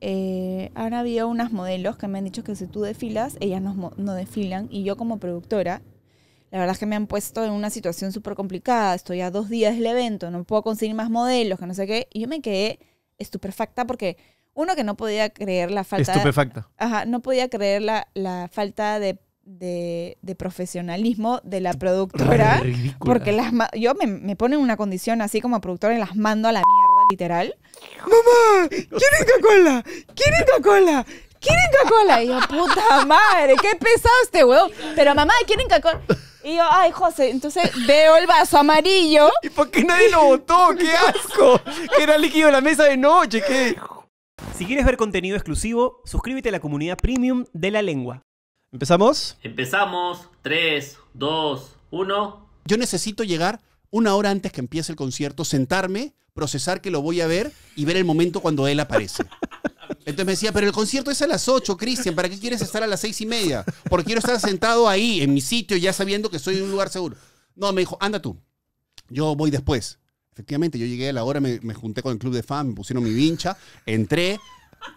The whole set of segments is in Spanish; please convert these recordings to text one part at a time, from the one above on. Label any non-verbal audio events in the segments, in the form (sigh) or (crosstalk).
eh, han habido unas modelos que me han dicho que si tú desfilas, ellas no, no desfilan y yo como productora la verdad es que me han puesto en una situación súper complicada. Estoy a dos días del evento, no puedo conseguir más modelos, que no sé qué. Y yo me quedé estupefacta porque uno que no podía creer la falta... no podía creer la, falta de, profesionalismo de la productora. Porque las, yo me, me en una condición así como productora y las mando a la mierda literal. ¡Mamá! ¿Quieren Coca-Cola? ¿Quieren Coca-Cola? ¿Quieren Coca-Cola? Y yo, puta madre, qué pesado este huevo. Pero mamá, ¿quieren Coca-Cola? Y yo, ay, José, entonces veo el vaso amarillo. ¿Y por qué nadie lo botó? ¡Qué asco! Que era líquido en la mesa de noche, qué. Si quieres ver contenido exclusivo, suscríbete a la comunidad premium de la lengua. ¿Empezamos? Empezamos. Tres, dos, uno... Yo necesito llegar una hora antes que empiece el concierto, sentarme, procesar que lo voy a ver y ver el momento cuando él aparece. Entonces me decía, pero el concierto es a las 8, Cristian, ¿para qué quieres estar a las seis y media? Porque quiero estar sentado ahí, en mi sitio, ya sabiendo que soy en un lugar seguro. No, me dijo, anda tú, yo voy después. Efectivamente, yo llegué a la hora, me, me junté con el club de fans, me pusieron mi vincha, entré,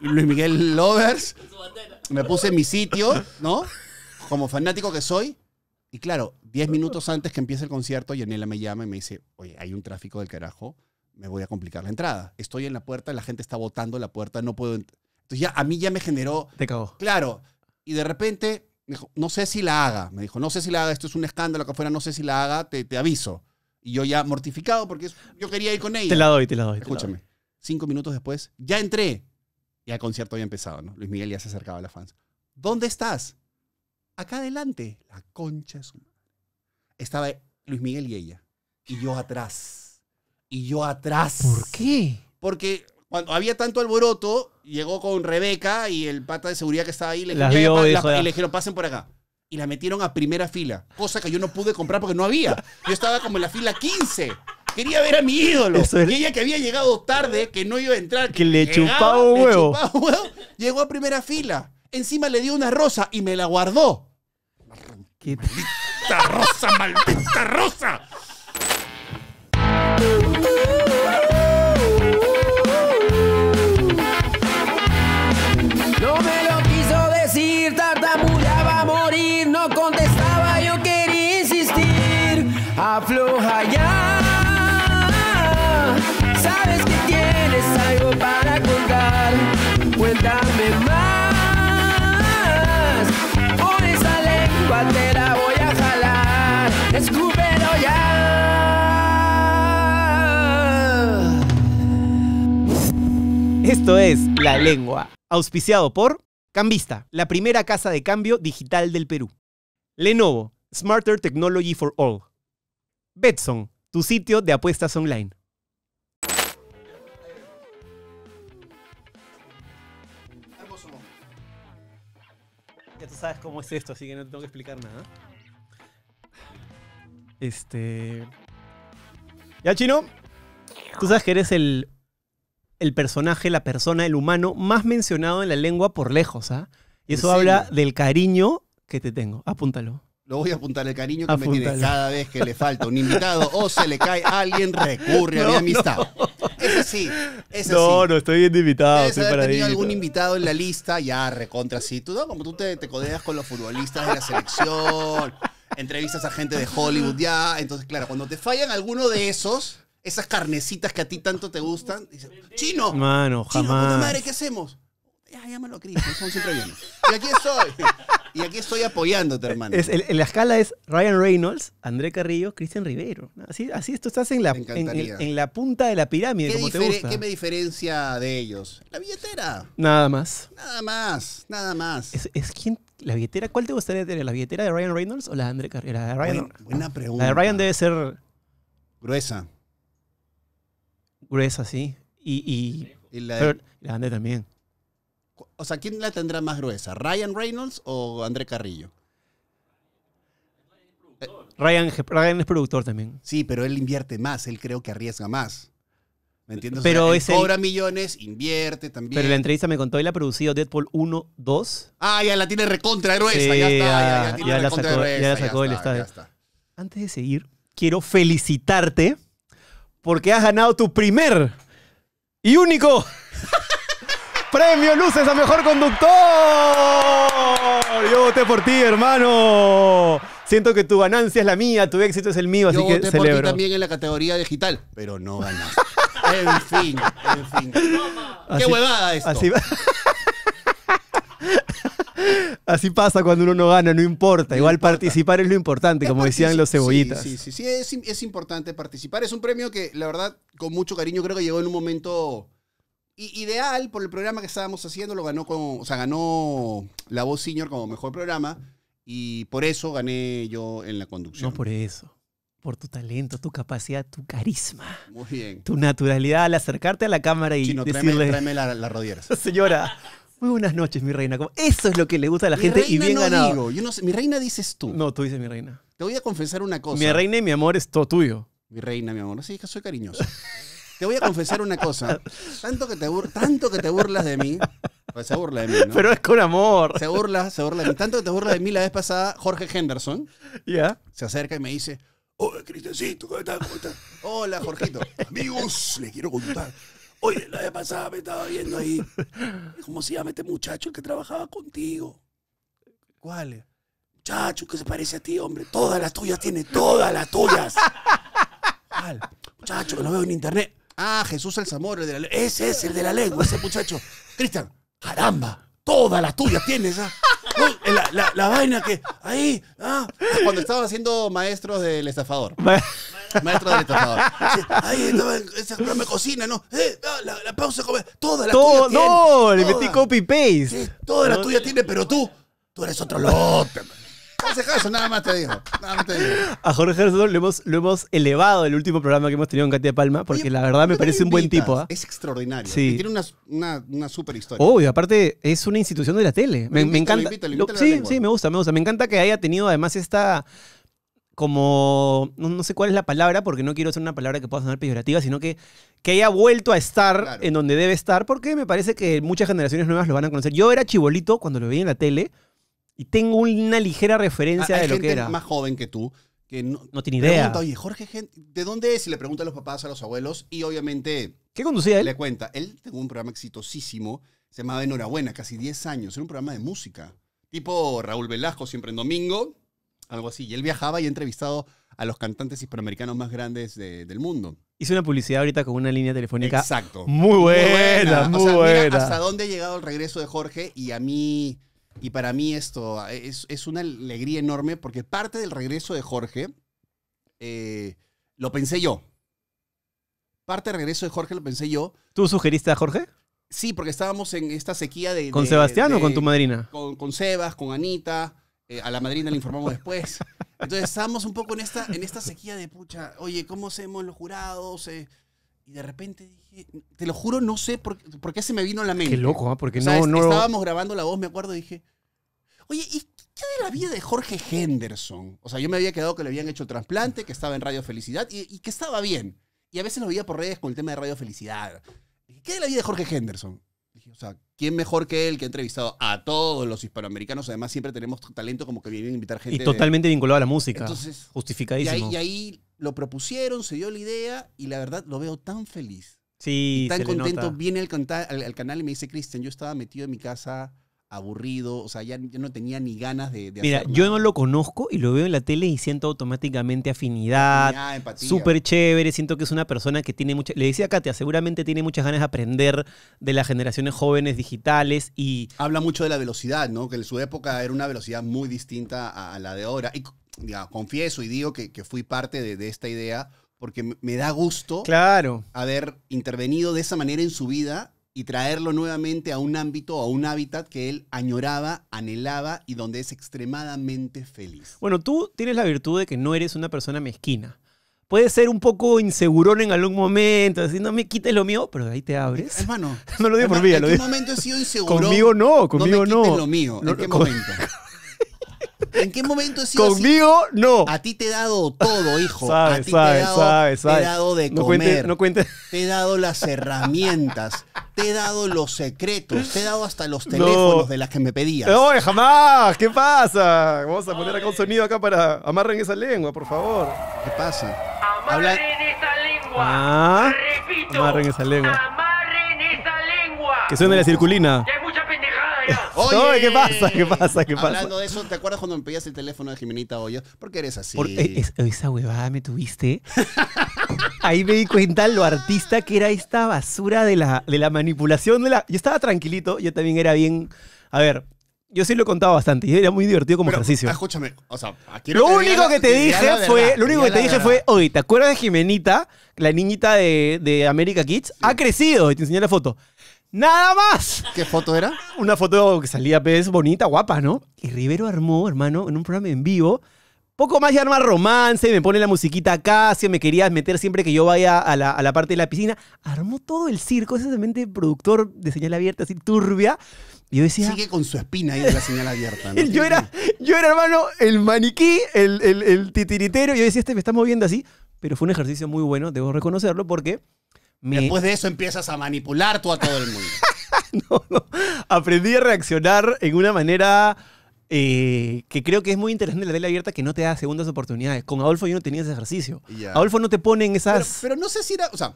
Luis Miguel Lovers, me puse en mi sitio, ¿no? Como fanático que soy. Y claro, Diez minutos antes que empiece el concierto, Yanela me llama y me dice, oye, hay un tráfico del carajo, me voy a complicar la entrada. Estoy en la puerta, la gente está botando la puerta, no puedo... Entonces ya a mí ya me generó... Te cagó. Claro. Y de repente me dijo, no sé si la haga. Me dijo, no sé si la haga, esto es un escándalo que afuera, no sé si la haga, te, te aviso. Y yo ya mortificado porque yo quería ir con ella. Te la doy, te la doy. Escúchame. Cinco minutos después, ya entré. Y el concierto había empezado, ¿no? Luis Miguel ya se acercaba a la fans. ¿Dónde estás? Acá adelante. La concha es estaba Luis Miguel y ella. Y yo atrás. Y yo atrás. ¿Por qué? Porque cuando había tanto alboroto, llegó con Rebeca y el pata de seguridad que estaba ahí le, y le dijeron, pasen por acá. Y la metieron a primera fila, cosa que yo no pude comprar porque no había. Yo estaba como en la fila 15. Quería ver a mi ídolo. Y ella que había llegado tarde, que no iba a entrar. Que, le chupaba un huevo. Chupaba llegó a primera fila. Encima le dio una rosa y me la guardó maldita rosa, maldita rosa. Esto es La Lengua, auspiciado por Cambista, la primera casa de cambio digital del Perú. Lenovo, Smarter Technology for All. Betson, tu sitio de apuestas online. Ya tú sabes cómo es esto, así que no te tengo que explicar nada. Este. Ya, chino. Tú sabes que eres el el personaje, la persona, el humano más mencionado en la lengua por lejos, ¿ah? Y eso habla del cariño que te tengo. Apúntalo. Lo voy a apuntar el cariño que me tiene cada vez que le falta un invitado o se le cae alguien, recurre a mi (laughs) amistad. No. sí, no, sí. No, estoy bien invitado. Debes algún invitado en la lista, ya, recontra sí. Tú, Como tú te, te codeas con los futbolistas de la selección, entrevistas a gente de Hollywood, ya. Entonces, claro, cuando te fallan alguno de esos, esas carnecitas que a ti tanto te gustan. Dicen, chino, mano, jamás. Chino, puta madre, ¿qué hacemos? Ya, llámalo a Cristo, pues, son siempre bien. Y aquí estoy. Y aquí estoy apoyándote, hermano. Es, la escala es Ryan Reynolds, André Carrillo, Cristian Rivero. Así, así tú estás en la, en, la punta de la pirámide, como te gusta. ¿Qué me diferencia de ellos? La billetera. Nada más. Nada más, nada más. Es, la billetera, ¿cuál te gustaría tener? ¿La billetera de Ryan Reynolds o la de André Carrillo? buena pregunta. La de Ryan debe ser... Gruesa gruesa, sí. Y, y, la, André también. O sea, ¿quién la tendrá más gruesa? ¿Ryan Reynolds o André Carrillo? Eh, Ryan, Ryan es productor también. Sí, pero él invierte más, él creo que arriesga más. ¿Me entiendes? Pero cobra millones, invierte también. Pero la entrevista me contó, él ha producido Deadpool 1, 2. Ah, ya la tiene recontra gruesa, ya está. Ya, la sacó, ya Antes de seguir, quiero felicitarte porque has ganado tu primer y único (laughs) premio Luces a Mejor Conductor. Yo voté por ti, hermano. Siento que tu ganancia es la mía, tu éxito es el mío, así Yo que voté por también en la categoría digital, pero no ganas. (laughs) en fin, en fin. Qué huevada esto. (laughs) Así pasa cuando uno no gana, no importa. Igual participar es lo importante, como decían los cebollitas. Sí, sí, sí, es, importante participar. Es un premio que, la verdad, con mucho cariño creo que llegó en un momento ideal por el programa que estábamos haciendo. Lo ganó con, o sea, ganó La Voz Senior como mejor programa y por eso gané yo en la conducción. No por eso por tu talento, tu capacidad, tu carisma. Muy bien. Tu naturalidad al acercarte a la cámara y decirle... Tráeme, tráeme la, la rodillera. (laughs) Señora, muy buenas noches, mi reina. Como, eso es lo que le gusta a la gente y bien ganado. yo no sé, mi reina dices tú. No, tú dices mi reina. Te voy a confesar una cosa. Mi reina y mi amor es todo tuyo. Mi reina, mi amor. Sí, que soy cariñoso. te voy a confesar una cosa. Tanto que te, tanto que te burlas de mí. Pues se burla de mí, ¿no? Pero es con amor. Se burla, se burla de mí. Tanto que te burlas de mí la vez pasada, Jorge Henderson. Ya. Se acerca y me dice, Hola, Cristiancito, ¿cómo estás? ¿Cómo estás? Hola, Jorgito. Amigos, les quiero contar Oye, la vez pasada me estaba viendo ahí. (laughs) Como si llama este muchacho el que trabajaba contigo? ¿Cuál? Muchacho, que se parece a ti, hombre. Todas las tuyas tiene, todas las tuyas. ¿Cuál? Muchacho, que lo veo en internet. Ah, Jesús el el de la lengua. Ese es el de la lengua, ese muchacho. Cristian, caramba, todas las tuyas tienes, ¿ah? la, vaina que. Ahí, ¿ah? Cuando estaba haciendo maestros del estafador. (laughs) Maestro de estafador. Ay, no, ese programa me cocina, ¿no? Eh, la, la pausa comer. Toda la Todo, tuya No, le metí copy-paste. toda la tuya tiene, pero tú, tú eres otro lote, Jorge nada más te digo. A Jorge Harrison lo hemos, lo hemos elevado el último programa que hemos tenido en de Palma, porque la verdad me parece un buen tipo. ¿ah? Es extraordinario. Sí. Y tiene una, una, una, super historia. Obvio, aparte es una institución de la tele. Me, encanta. sí, sí, me gusta, me gusta. Me encanta que haya tenido además esta como, no, sé cuál es la palabra, porque no quiero ser una palabra que pueda sonar peyorativa, sino que, que haya vuelto a estar en donde debe estar, porque me parece que muchas generaciones nuevas lo van a conocer. Yo era chibolito cuando lo veía en la tele y tengo una ligera referencia ah, de lo que era. más joven que tú que no, tiene idea. Oye, Jorge, ¿de dónde es? Y le pregunta a los papás, a los abuelos, y obviamente... ¿Qué conducía él? Le cuenta. Él tuvo un programa exitosísimo, se llamaba Enhorabuena, casi 10 años, era un programa de música. Tipo Raúl Velasco, siempre en domingo, algo así. Y él viajaba y ha entrevistado a los cantantes hispanoamericanos más grandes del mundo. Hice una publicidad ahorita con una línea telefónica. Exacto. Muy buena, muy buena. o sea, Mira hasta dónde ha llegado el regreso de Jorge y a mí, y para mí esto es, una alegría enorme porque parte del regreso de Jorge eh, lo pensé yo. Parte del regreso de Jorge lo pensé yo. ¿Tú sugeriste a Jorge? Sí, porque estábamos en esta sequía de... ¿Con Sebastián o con tu madrina? Con, con Sebas, con Anita. Eh, a la madrina le informamos después. Entonces estábamos un poco en esta, en esta sequía de pucha, oye, ¿cómo hacemos los jurados? Eh, y de repente dije, te lo juro, no sé por, qué se me vino a la mente. Qué loco, ¿ah? porque no, Estábamos grabando la voz, me acuerdo, dije, oye, ¿y qué de la vida de Jorge Henderson? O sea, yo me había quedado que le habían hecho el trasplante, que estaba en Radio Felicidad y, que estaba bien. Y a veces lo veía por redes con el tema de Radio Felicidad. ¿qué de la vida de Jorge Henderson? Dije, o sea, ¿quién mejor que él que ha entrevistado a todos los hispanoamericanos? Además, siempre tenemos talento como que vienen a invitar gente. Y totalmente vinculado a la música. Entonces, justificadísimo. Y ahí, lo propusieron, se dio la idea y la verdad lo veo tan feliz. Sí, tan contento. Viene al, al, al, canal y me dice, Cristian, yo estaba metido en mi casa aburrido, o sea, ya no tenía ni ganas de, de Mira, yo no lo conozco y lo veo en la tele y siento automáticamente afinidad, súper chévere, siento que es una persona que tiene mucha... Le decía a Katia, seguramente tiene muchas ganas de aprender de las generaciones jóvenes digitales y... Habla mucho de la velocidad, ¿no? Que en su época era una velocidad muy distinta a, la de ahora. Y confieso y digo que, fui parte de, de esta idea porque me da gusto claro. haber intervenido de esa manera en su vida y traerlo nuevamente a un ámbito, a un hábitat que él añoraba, anhelaba y donde es extremadamente feliz. Bueno, tú tienes la virtud de que no eres una persona mezquina. Puedes ser un poco insegurón en algún momento, diciendo: no me quites lo mío, pero de ahí te abres. Hermano, (laughs) no lo digo por lo digo. En qué momento he sido (laughs) inseguro. Conmigo no, conmigo no. Lo mío, ¿en qué momento? (laughs) ¿En qué momento es Conmigo, no. A ti te he dado todo, hijo. (laughs) a ti te, he dado, te he dado de comer. no cuente. Te he dado las herramientas. Te he dado los secretos. Te he dado hasta los teléfonos de las que me pedías. ¡No, jamás! ¿Qué pasa? Vamos a poner acá un sonido acá para amarren esa lengua, por favor. ¿Qué pasa? Habla... Ah, Repito, amarren esa lengua. Amarren esa lengua. Que suene la circulina. Oye, ¿qué pasa? ¿Qué pasa? ¿Qué pasa? Hablando de eso, ¿te acuerdas cuando me pedías el teléfono de Jimenita Hoyos? ¿Por qué eres así? Eh, esa huevada me tuviste. Ahí me di cuenta lo artista que era esta basura de la, de la manipulación. De la... Yo estaba tranquilito, yo también era bien... A ver, yo sí lo he contado bastante y era muy divertido como ejercicio. Ah, escúchame, o sea, aquí lo, único que, te dije fue, lo único que te dije fue, oye, ¿te acuerdas de Jimenita, la niñita de, de America Kids? Ha crecido te enseñé la foto. ¡Nada más! ¿Qué foto era? Una foto que salía, pues, bonita, guapa, ¿no? Y Rivero armó, hermano, en un programa en vivo, poco más de arma romance, me pone la musiquita acá, me querías meter siempre que yo vaya a la, parte de la piscina. Armó todo el circo, es mente productor de señal abierta, así turbia. yo decía. Sigue con su espina ahí de la señal abierta. (laughs) yo, era, yo era, hermano, el maniquí, el, titiritero. Y yo decía, este me está moviendo así. Pero fue un ejercicio muy bueno, debo reconocerlo, porque Después de eso empiezas a manipular tú a todo el mundo. (laughs) Aprendí a reaccionar en una manera eh, que creo que es muy interesante la la abierta que no te da segundas oportunidades. Con Adolfo yo no tenía ese ejercicio. Adolfo no te pone en esas... Pero, no sé si era... O sea,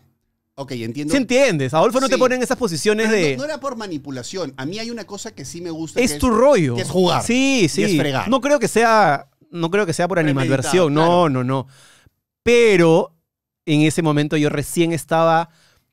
ok, entiendo. Sí entiendes, Adolfo no te pone en esas posiciones de... No, era por manipulación. A mí hay una cosa que sí me gusta. Es tu rollo. Que es jugar. Sí, sí. Es fregar. No creo que sea... No creo que sea por animadversión. No, no, no. Pero en ese momento yo recién estaba...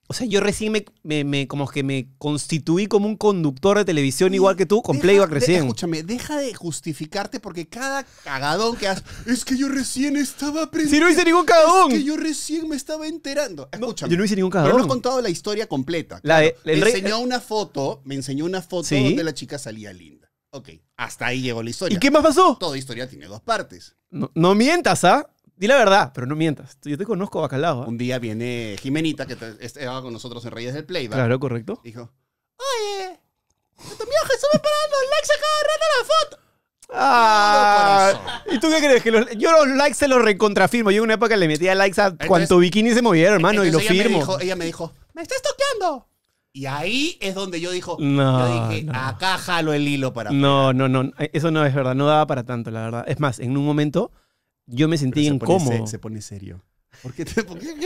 O sea, yo recién me, me, como que me constituí como un conductor de televisión igual que tú, con deja, Playback recién. escúchame, deja de justificarte porque cada cagadón que haces, es que yo recién estaba Si no hice ningún cagadón. Es que yo recién me estaba enterando. Escúchame. yo no hice ningún cagadón. Pero no he contado la historia completa. La me enseñó una foto, me enseñó una foto donde la chica salía linda. Ok, hasta ahí llegó la historia. ¿Y qué más pasó? Toda historia tiene dos partes. No, mientas, ¿ah? Di la verdad, pero no mientas. Yo te conozco, Bacalao. ¿ah? Un día viene Jimenita, que estaba con nosotros en Reyes del Play. Claro, correcto. Dijo, oye, tu este mío Jesús me parando los likes a cada la foto. Ah, ¿Y tú qué crees? Que los- yo los likes se los recontrafirmo. Yo en una época le metía likes a cuanto bikini se moviera, hermano, y lo firmo. ella me dijo, me estás toqueando. Y ahí es donde yo dijo, yo dije, acá jalo el hilo para... No, no, no. Eso no es verdad. No daba para tanto, la verdad. Es más, en un momento yo me sentí en incómodo. Se pone, serio. ¿Por qué,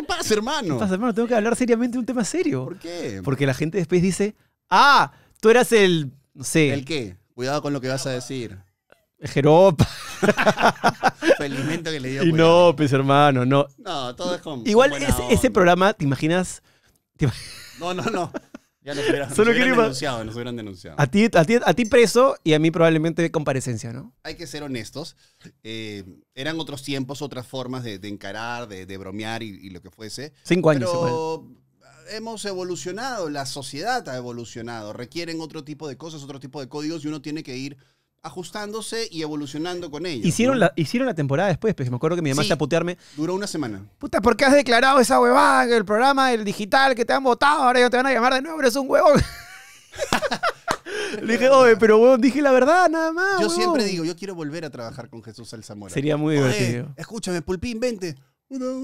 pasa, hermano? ¿Qué pasa, hermano? Tengo que hablar seriamente de un tema serio. ¿Por qué? Porque la gente después dice, ah, tú eras el, no sé. ¿El qué? Cuidado con lo que vas a decir. Jeropa. (laughs) Felizmente que le dio. Y no, pues hermano, no. No, todo es como... Igual ese programa, ¿te imaginas? no, no, no. Ya nos hubieran, (laughs) denunciado, nos hubieran denunciado. A ti, preso y a mí probablemente comparecencia, ¿no? Hay que ser honestos. Eh, eran otros tiempos, otras formas de, encarar, de, bromear y, lo que fuese. Cinco años. Pero hemos evolucionado, la sociedad ha evolucionado. Requieren otro tipo de cosas, otro tipo de códigos y uno tiene que ir ajustándose y evolucionando con ellos. Hicieron, la, hicieron la temporada después, pues me acuerdo que mi mamá a putearme. Duró una semana. Puta, ¿por qué has declarado esa huevada en el programa, el digital, que te han votado? Ahora ellos te van a llamar de nuevo, eres un huevón. (laughs) Le dije, oye, pero huevón, dije la verdad, nada más. Yo siempre digo, yo quiero volver a trabajar con Jesús Alzamora. Sería muy divertido. Escúchame, Pulpín, vente.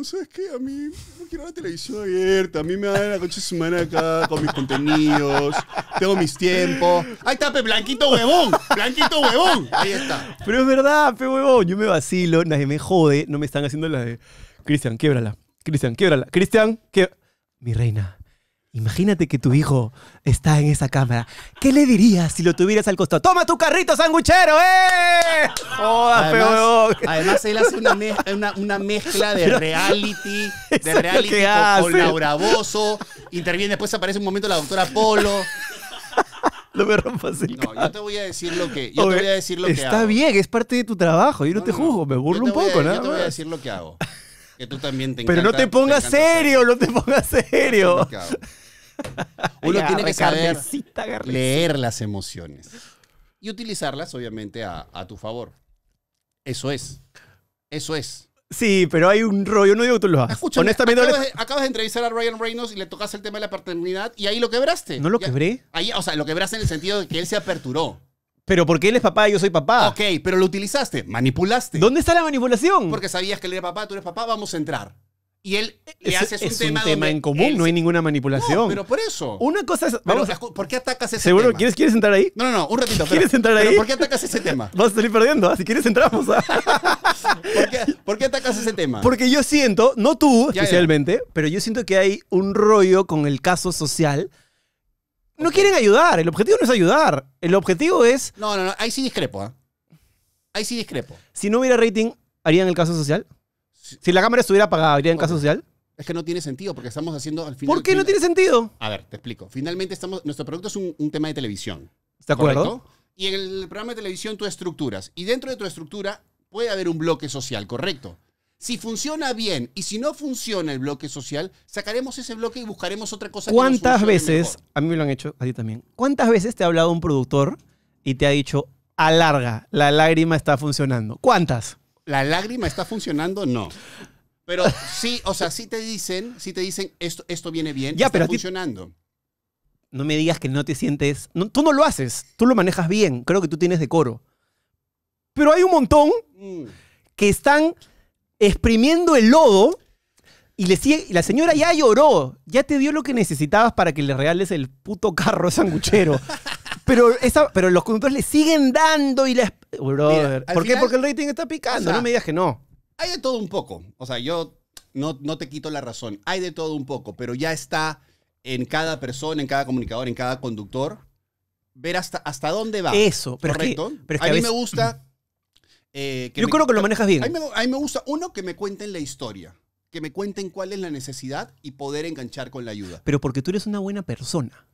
¿sabes qué? A mí no quiero la televisión abierta. A mí me dan la coche semana acá con mis contenidos. Tengo mis tiempos. Ahí está, pe, blanquito huevón. Blanquito huevón. Ahí está. Pero es verdad, pe huevón. Yo me vacilo, nadie me jode. No me están haciendo la de. Cristian, quiebrala. Cristian, quiebrala. Cristian, que Mi reina. Imagínate que tu hijo está en esa cámara. ¿Qué le dirías si lo tuvieras al costado? ¡Toma tu carrito sanguchero, eh! ¡Joda, además, Además, él hace una, mezcla de reality, (laughs) de reality con, Laura Bozo. Interviene, después aparece un momento la doctora Polo. (laughs) No me rompas el No, yo te voy a decir lo que, yo te voy a decir lo que Está bien, es parte de tu trabajo. Yo no, te juzgo, me burlo un poco, ¿no? Yo te voy a decir lo que hago. Que tú también te Pero no te pongas serio, no te pongas serio. (laughs) Uno tiene que saber leer las emociones y utilizarlas, obviamente, a, tu favor. Eso es. Eso es. Sí, pero hay un rollo, no digo tú lo haces. Honestamente, acabas, de, entrevistar a Ryan Reynolds y le tocas el tema de la paternidad y ahí lo quebraste. ¿No lo quebré? o sea, lo quebraste en el sentido de que él se aperturó. Pero porque él es papá y yo soy papá. Ok, pero lo utilizaste, manipulaste. ¿Dónde está la manipulación? Porque sabías que él era papá, tú eres papá, vamos a entrar. Y él le eh, es, un es tema. un tema en común, no hay ninguna manipulación. No, pero por eso. Una cosa es. ¿Por qué atacas ese ¿Seguro? tema? ¿Quieres, ¿Quieres entrar ahí? No, no, no, un ratito. ¿Quieres entrar ahí? ¿Por qué atacas ese tema? (laughs) Vas a salir perdiendo. ¿ah? Si quieres, entramos. ¿ah? (laughs) ¿Por, qué, ¿Por, qué, atacas ese tema? Porque yo siento, no tú especialmente, pero yo siento que hay un rollo con el caso social. No quieren ayudar. El objetivo no es ayudar. El objetivo es. No, no, no. Ahí sí discrepo. ¿ah? Ahí sí discrepo. Si no hubiera rating, ¿harían el caso social? Si la cámara estuviera apagada, ¿habría caso social? Es que no tiene sentido porque estamos haciendo al final. ¿Por qué no tiene sentido? A ver, te explico. Finalmente, estamos, nuestro producto es un, tema de televisión. ¿De acuerdo? Y en el programa de televisión tú estructuras. Y dentro de tu estructura puede haber un bloque social, ¿correcto? Si funciona bien y si no funciona el bloque social, sacaremos ese bloque y buscaremos otra cosa. ¿Cuántas veces, a mí me lo han hecho, a ti también, cuántas veces te ha hablado un productor y te ha dicho, alarga, la lágrima está funcionando? ¿Cuántas? la lágrima está funcionando, no. Pero sí, o sea, sí te dicen, sí te dicen, esto, esto viene bien, ya, está funcionando. no me digas que no te sientes. No, tú no lo haces, tú lo manejas bien, creo que tú tienes decoro. Pero hay un montón mm. que están exprimiendo el lodo y le sigue, la señora ya lloró, ya te dio lo que necesitabas para que le regales el puto carro sanguchero. (laughs) pero, esa, pero los conductores le siguen dando y la ¿Por qué? Porque el rating está picando, no me digas que no. Hay de todo un poco. O sea, yo no, no te quito la razón. Hay de todo un poco, pero ya está en cada persona, en cada comunicador, en cada conductor, ver hasta, hasta dónde va. Eso, pero a, mí me gusta. Eh, yo creo que lo manejas bien. A a mí, me, gusta, uno, que me cuenten la historia. Que me cuenten cuál es la necesidad y poder enganchar con la ayuda. Pero porque tú eres una buena persona.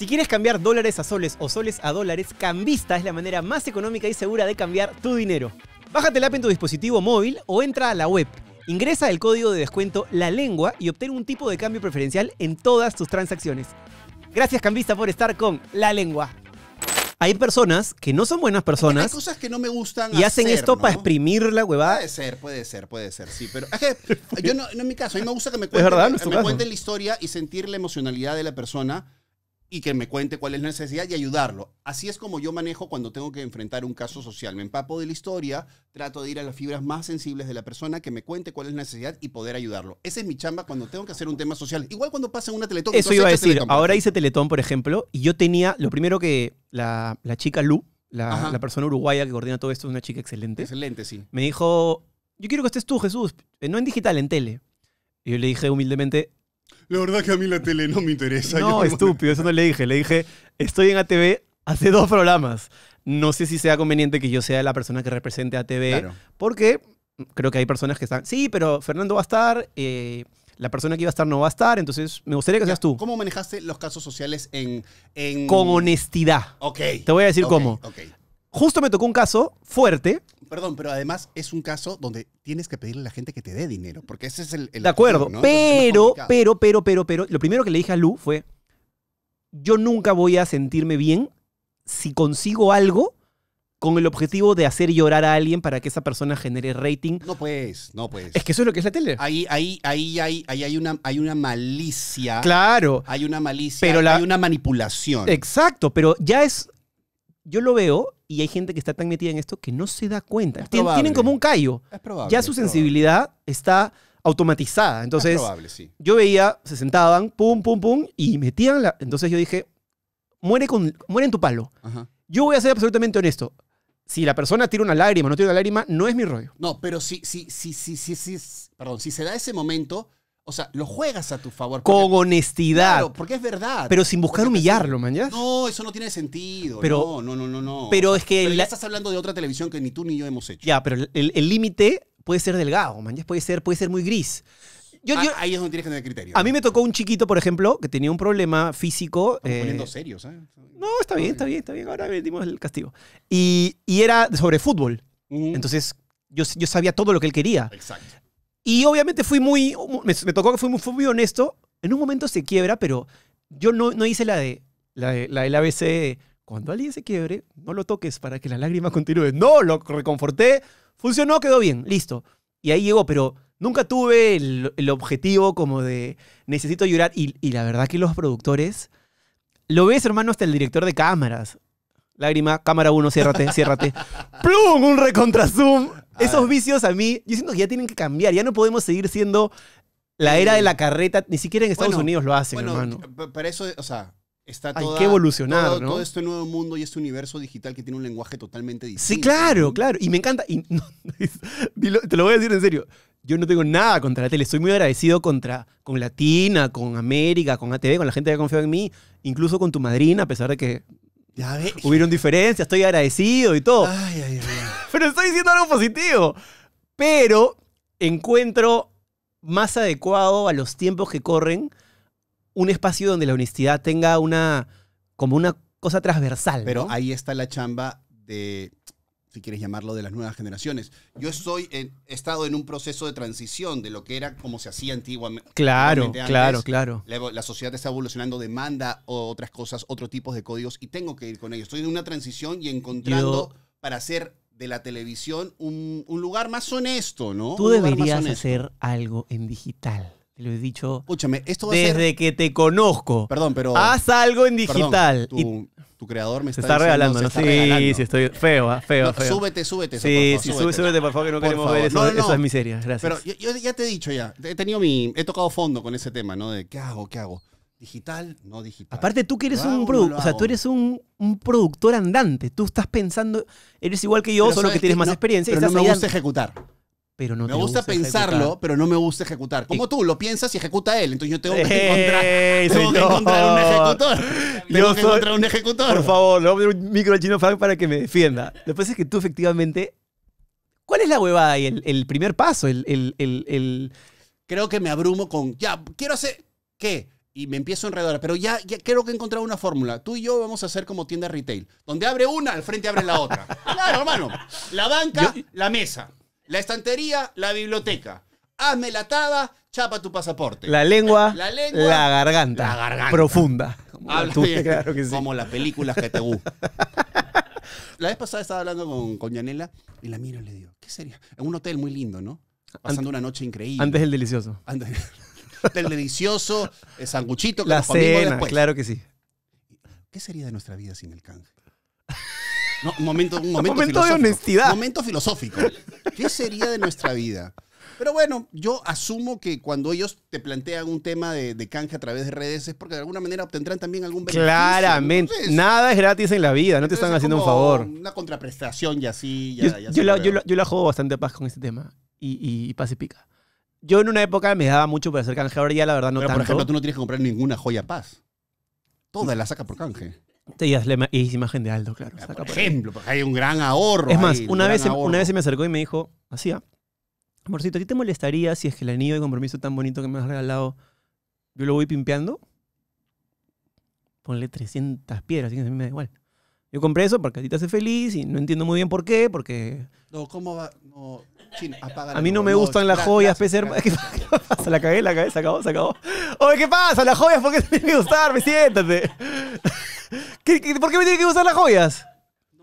Si quieres cambiar dólares a soles o soles a dólares, Cambista es la manera más económica y segura de cambiar tu dinero. Bájate la app en tu dispositivo móvil o entra a la web. Ingresa el código de descuento La Lengua y obtén un tipo de cambio preferencial en todas tus transacciones. Gracias Cambista por estar con La Lengua. Hay personas que no son buenas personas. Hay cosas que no me gustan. Y hacen esto para exprimir la huevada. Puede ser, puede ser, puede ser, sí. Pero es que yo no, en mi caso, a mí me gusta que me (laughs) cuente me la historia y sentir la emocionalidad de la persona y que me cuente cuál es la necesidad y ayudarlo. Así es como yo manejo cuando tengo que enfrentar un caso social. Me empapo de la historia, trato de ir a las fibras más sensibles de la persona, que me cuente cuál es la necesidad y poder ayudarlo. Esa es mi chamba cuando tengo que hacer un tema social. Igual cuando pasa una teletón. Eso iba a decir. Ahora hice teletón, por ejemplo, y yo tenía, lo primero que la, chica Lu, la, la, persona uruguaya que coordina todo esto, es una chica excelente. Excelente, sí. Me dijo, yo quiero que estés tú, Jesús, eh, no en digital, en tele. Y yo le dije humildemente, la verdad que a mí la tele no me interesa. No, estúpido, eso no le dije. Le dije, estoy en ATV hace dos programas. No sé si sea conveniente que yo sea la persona que represente a ATV, porque creo que hay personas que están, sí, pero Fernando va a estar, eh, la persona que iba a estar no va a estar, entonces me gustaría que seas tú. ¿Cómo manejaste los casos sociales en...? Con honestidad. Ok. Te voy a decir cómo. Okay. Justo me tocó un caso fuerte. Perdón, pero además es un caso donde tienes que pedirle a la gente que te dé dinero, porque ese es el... de acuerdo, pero, pero, pero, pero, pero, lo primero que le dije a Lu fue, yo nunca voy a sentirme bien si consigo algo con el objetivo de hacer llorar a alguien para que esa persona genere rating. No pues, no pues. Es que eso es lo que es la tele. Ahí, ahí, ahí, ahí, ahí hay una, hay una malicia. Claro. Hay una malicia. Pero hay una manipulación. Exacto, pero ya es yo lo veo y hay gente que está tan metida en esto que no se da cuenta. tienen como un callo. ya su sensibilidad está automatizada. Entonces, yo veía, se sentaban, pum, pum, pum, y metían la... Entonces yo dije, muere, con, muere en tu palo. Yo voy a ser absolutamente honesto. Si la persona tira una lágrima o no tira una lágrima, no es mi rollo. No, pero si, si, si, si, si, si, perdón, si se da ese momento, o sea, lo juegas a tu favor. con honestidad. Claro, porque es verdad. Pero sin buscar humillarlo, man. No, eso no tiene sentido. no, no, no, no. Pero es que. Pero ya estás hablando de otra televisión que ni tú ni yo hemos hecho. Ya, pero el límite puede ser delgado, man. Puede ser, puede ser muy gris. Ah, ahí es donde tienes que tener criterio. A mí me tocó un chiquito, por ejemplo, que tenía un problema físico. Eh, poniendo serios, ¿eh? No, está bien, está bien, está bien. Ahora metimos el castigo. Y, era sobre fútbol. Entonces, yo, yo sabía todo lo que él quería. Exacto. Y obviamente fui muy, me, tocó que fui muy, fui muy, honesto. En un momento se quiebra, pero yo no, hice la de, la de, la del ABC cuando alguien se quiebre, no lo toques para que la lágrima continúe. No, lo reconforté, funcionó, quedó bien, listo. Y ahí llegó, pero nunca tuve el, objetivo como de necesito llorar. Y, la verdad que los productores, lo ves, hermano, hasta el director de cámaras. Lágrima, cámara uno, ciérrate, ciérrate. (laughs) ¡Plum! Un recontrazoom. Esos vicios a mí, yo siento que ya tienen que cambiar. Ya no podemos seguir siendo la era de la carreta. Ni siquiera en Estados Unidos lo hacen, hermano. Pero eso, o sea, está Hay que evolucionar, ¿no? todo, este nuevo mundo y este universo digital que tiene un lenguaje totalmente distinto. Sí, claro, claro. Y me encanta. Y (laughs) te lo voy a decir en serio. Yo no tengo nada contra la tele. Estoy muy agradecido contra, con Latina, con América, con ATV, con la gente que ha confiado en mí, incluso con tu madrina, a pesar de que ya ves. Hubieron diferencias, estoy agradecido y todo. (laughs) Pero estoy diciendo algo positivo. Pero encuentro más adecuado a los tiempos que corren un espacio donde la honestidad tenga una como una cosa transversal. Pero ahí está la chamba de si quieres llamarlo, de las nuevas generaciones. Yo estoy en, he estado en un proceso de transición de lo que era como se hacía antiguamente. Claro, claro, claro. La, sociedad está evolucionando, demanda otras cosas, otro tipo de códigos y tengo que ir con ellos. Estoy en una transición y encontrando para hacer de la televisión un, un, lugar más honesto, ¿no? Tú deberías hacer algo en digital te lo he dicho. Escúchame, esto desde que te conozco. Perdón, pero. Haz algo en digital. tu, creador me está, regalando. está sí, sí, estoy feo, ah, feo, feo. Súbete, súbete. Sí, sí, súbete. por favor, que no queremos ver eso, Eso es miseria, Gracias. Pero yo, ya te he dicho ya, he tenido mi, he tocado fondo con ese tema, ¿no? De qué hago, qué hago. Digital, no digital. Aparte, tú que eres un productor, o sea, tú eres un, productor andante. Tú estás pensando, eres igual que yo, solo que tienes más experiencia. Pero no me gusta ejecutar no me gusta, pensarlo, pero no me gusta ejecutar. Como tú lo piensas y ejecuta él, entonces yo tengo que (laughs) encontrar, un ejecutor. Tengo que encontrar un ejecutor. Por favor, le voy a poner un micro al chino para que me defienda. Lo que pasa es que tú efectivamente ¿Cuál es la huevada y el, el, primer paso? El, el, el, Creo que me abrumo con, ya, quiero hacer, ¿qué? Y me empiezo a enredar, pero ya, ya creo que he encontrado una fórmula. Tú y yo vamos a hacer como tienda retail, donde abre una, al frente abre la otra. (laughs) claro, hermano. La banca, la mesa la estantería, la biblioteca. Hazme la taba, chapa tu pasaporte. La lengua, la, lengua, la garganta. La garganta. Profunda. Como, las películas que te gustan. la vez pasada estaba hablando con, con Yanela y la miro y le digo, ¿qué sería? En un hotel muy lindo, ¿no? Pasando una noche increíble. Antes el delicioso. Antes (laughs) del delicioso el sanguchito que la cena, claro que sí. ¿Qué sería de nuestra vida sin el canje? un momento, un momento, un momento de honestidad. Un momento filosófico. ¿Qué sería de nuestra vida? Pero bueno, yo asumo que cuando ellos te plantean un tema de, canje a través de redes es porque de alguna manera obtendrán también algún beneficio. Claramente. Nada es gratis en la vida, no te están haciendo un favor. Una contraprestación y así. Ya, yo, ya yo, la, juego bastante paz con este tema y, paz y pica. Yo en una época me daba mucho por hacer canje, ahora ya la verdad no Pero, por ejemplo, tú no tienes que comprar ninguna joya paz. toda la saca por canje. Este y imagen de Aldo, claro. Ah, por, ejemplo, porque hay un gran ahorro. Es más, una, vez, una vez se me acercó y me dijo, hacía, ah, amorcito, ¿a ti te molestaría si es que el anillo de compromiso tan bonito que me has regalado, yo lo voy pimpeando? Ponle 300 piedras, así me da igual. Yo compré eso porque a ti te hace feliz y no entiendo muy bien por qué, porque... No, ¿cómo va? No, A mí no me gustan las joyas, PC. (laughs) ¿Qué, pasa? La cagué, la cagué, se acabó, se acabó. Oye, ¿qué pasa? Las joyas, ¿por qué te tienen que gustar? siéntate. (laughs) por qué me tienen que gustar las joyas?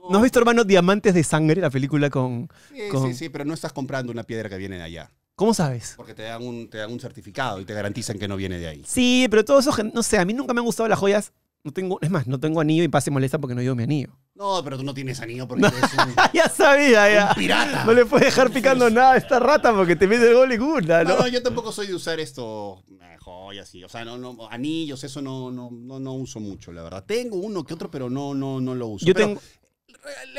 No. has visto, hermano, Diamantes de Sangre, la película con sí, sí, sí, pero no estás comprando una piedra que viene de allá. ¿Cómo sabes? Porque te dan, un, te dan un certificado y te garantizan que no viene de ahí. Sí, pero todo eso, no sé, a mí nunca me han gustado las joyas no tengo, es más, no tengo anillo y pase molesta porque no llevo mi anillo. No, pero tú no tienes anillo porque eres un, (laughs) ya sabía, ya. pirata. No le puedes dejar picando nada a esta rata porque te mete el gol y gula, ¿no? No, yo tampoco soy de usar esto mejor eh, y o sea, no, no, anillos, eso no, no, no, no uso mucho, la verdad. Tengo uno que otro, pero no, no, no lo uso. Yo tengo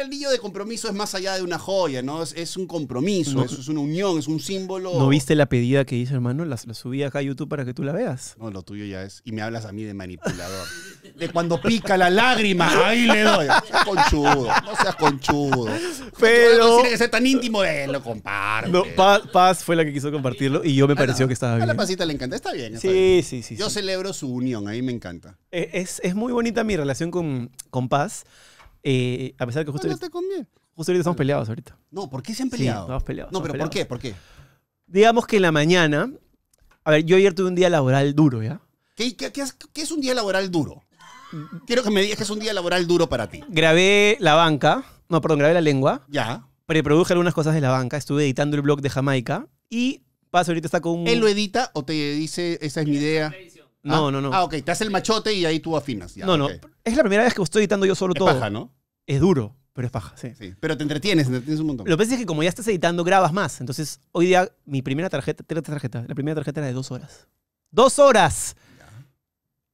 el niño de compromiso es más allá de una joya, ¿no? Es, un compromiso, es una unión, es un símbolo. ¿No viste la pedida que hice, hermano? La, la, subí acá a YouTube para que tú la veas. No, lo tuyo ya es. Y me hablas a mí de manipulador. de cuando pica la lágrima, ahí le doy. No seas conchudo, no seas conchudo. Pero. No tiene que ser tan íntimo de él, lo comparte. No, Paz, fue la que quiso compartirlo y yo me pareció que estaba bien. A la pasita le encanta, está bien. sí, sí, sí. Yo celebro su unión, ahí me encanta. Eh, es, muy bonita mi relación con, con Paz. Eh, a pesar de que justo ahorita, estamos peleados ahorita. No, ¿por qué se han peleado? estamos peleados. No, pero ¿por qué? ¿Por qué? Digamos que en la mañana. A ver, yo ayer tuve un día laboral duro, ¿ya? ¿Qué, es, un día laboral duro? Quiero que me digas que es un día laboral duro para ti. Grabé la banca. No, perdón, grabé la lengua. Ya. Preproduje algunas cosas de la banca. Estuve editando el blog de Jamaica. Y paso ahorita está con ¿Él lo edita o te dice, esa es mi idea? No, ah, no, no. Ah, ok, te hace el machote y ahí tú afinas. no, no. Es la primera vez que estoy editando yo solo todo es duro, pero es paja. Sí. Pero te entretienes, te entretienes un montón. Lo que es que como ya estás editando, grabas más. Entonces, hoy día, mi primera tarjeta, otra tarjeta? la primera tarjeta era de dos horas. ¡Dos horas!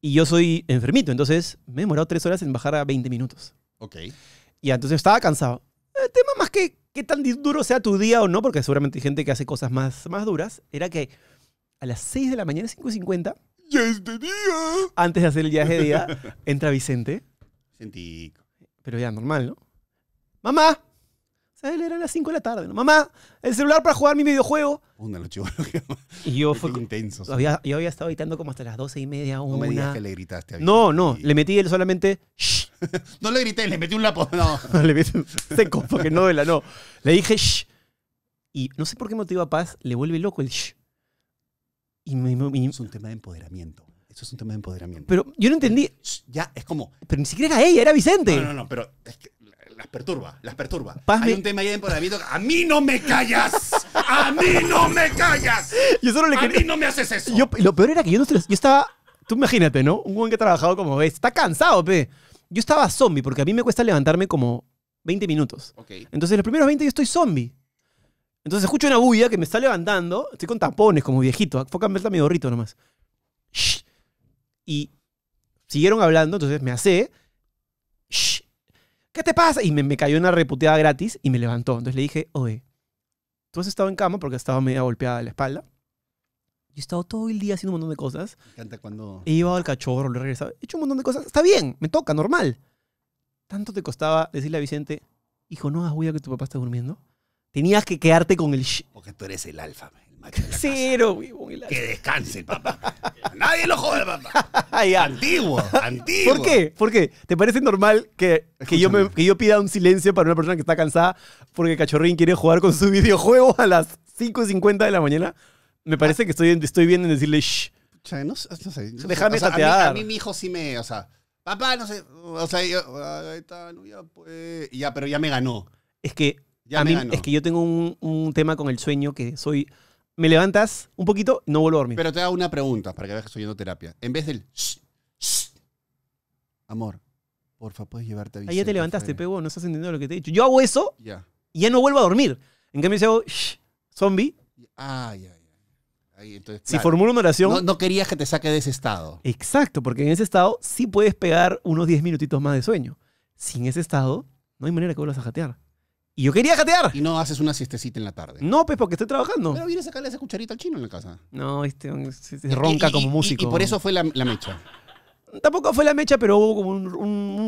Y yo soy enfermito, entonces me he demorado tres horas en bajar a 20 minutos. Ok. Y entonces estaba cansado. El tema más que qué tan duro sea tu día o no, porque seguramente hay gente que hace cosas más, más duras, era que a las 6 de la mañana, 5.50, ¡Ya es día! Antes de hacer el viaje de día, (laughs) entra Vicente. Vicentico. Pero ya, normal, ¿no? ¡Mamá! O sea, era a las 5 de la tarde, ¿no? ¡Mamá! ¡El celular para jugar mi videojuego! Una, los (laughs) Y yo fue... Había, yo había estado editando como hasta las 12 y media, una... No me digas que le gritaste. A no, no. Le metí él solamente... (laughs) no le grité, le metí un lapo. No. (laughs) le metí un seco, porque no, la no. Le dije Y no sé por qué motivo a Paz le vuelve loco el shh. Y Es un tema de empoderamiento. Eso es un tema de empoderamiento. Pero yo no entendí. Ya, es como. Pero ni siquiera era ella, era Vicente. No, no, no, pero las perturba, las perturba. Hay un tema ahí de empoderamiento. ¡A mí no me callas! ¡A mí no me callas! le ¡A mí no me haces eso! lo peor era que yo no Yo estaba. Tú imagínate, ¿no? Un buen que ha trabajado como ves. Está cansado, pe. Yo estaba zombie porque a mí me cuesta levantarme como 20 minutos. Entonces, los primeros 20 yo estoy zombie. Entonces escucho una bulla que me está levantando. Estoy con tampones, como viejito. Fue a mi gorrito nomás. Y siguieron hablando, entonces me hace, ¿qué te pasa? Y me, cayó una reputeada gratis y me levantó. Entonces le dije, oye, tú has estado en cama porque estaba media golpeada de la espalda. Yo he estado todo el día haciendo un montón de cosas. Me cuando... He llevado al cachorro, lo he regresado. He hecho un montón de cosas. Está bien, me toca, normal. ¿Tanto te costaba decirle a Vicente, hijo, no hagas huida que tu papá está durmiendo? Tenías que quedarte con el... Sh porque tú eres el alfa. Cero, Que descanse papá. nadie lo jode, papá. (laughs) Antiguo, (laughs) antiguo. ¿Por qué? ¿Por ¿Te parece normal que, que yo yo pida un silencio para una persona que está cansada porque Cachorrín quiere jugar con su (laughs) videojuego a las 5.50 de la mañana? Me parece que estoy, estoy bien en decirle, shh. O Déjame a, mí, mi hijo sí me, o sea, papá, no sé, o sea, yo, ahí está, ya, pues". ya, pero ya me ganó. Es que, ya me ganó. es que yo tengo un, un tema con el sueño que soy me levantas un poquito, no vuelvo a dormir. Pero te hago una pregunta para que veas que estoy yendo terapia. En vez del shh, shh, amor, porfa, puedes llevarte a Ahí ya te levantaste, pego, no estás entendiendo lo que te he dicho. Yo hago eso y ya no vuelvo a dormir. En cambio, si hago shh, zombie. Ah, ya, ya. Si formulo una oración. No, no, querías que te saque de ese estado. Exacto, porque en ese estado sí puedes pegar unos 10 minutitos más de sueño. Sin ese estado, no hay manera que vuelvas a jatear. Y yo quería jatear. Y no haces una siestecita en la tarde. No, pues porque estoy trabajando. Pero vienes a sacarle esa cucharita al chino en la casa. No, este, ronca como músico. Y, por eso fue la, mecha. Tampoco fue la mecha, pero hubo como un, un, ¿no?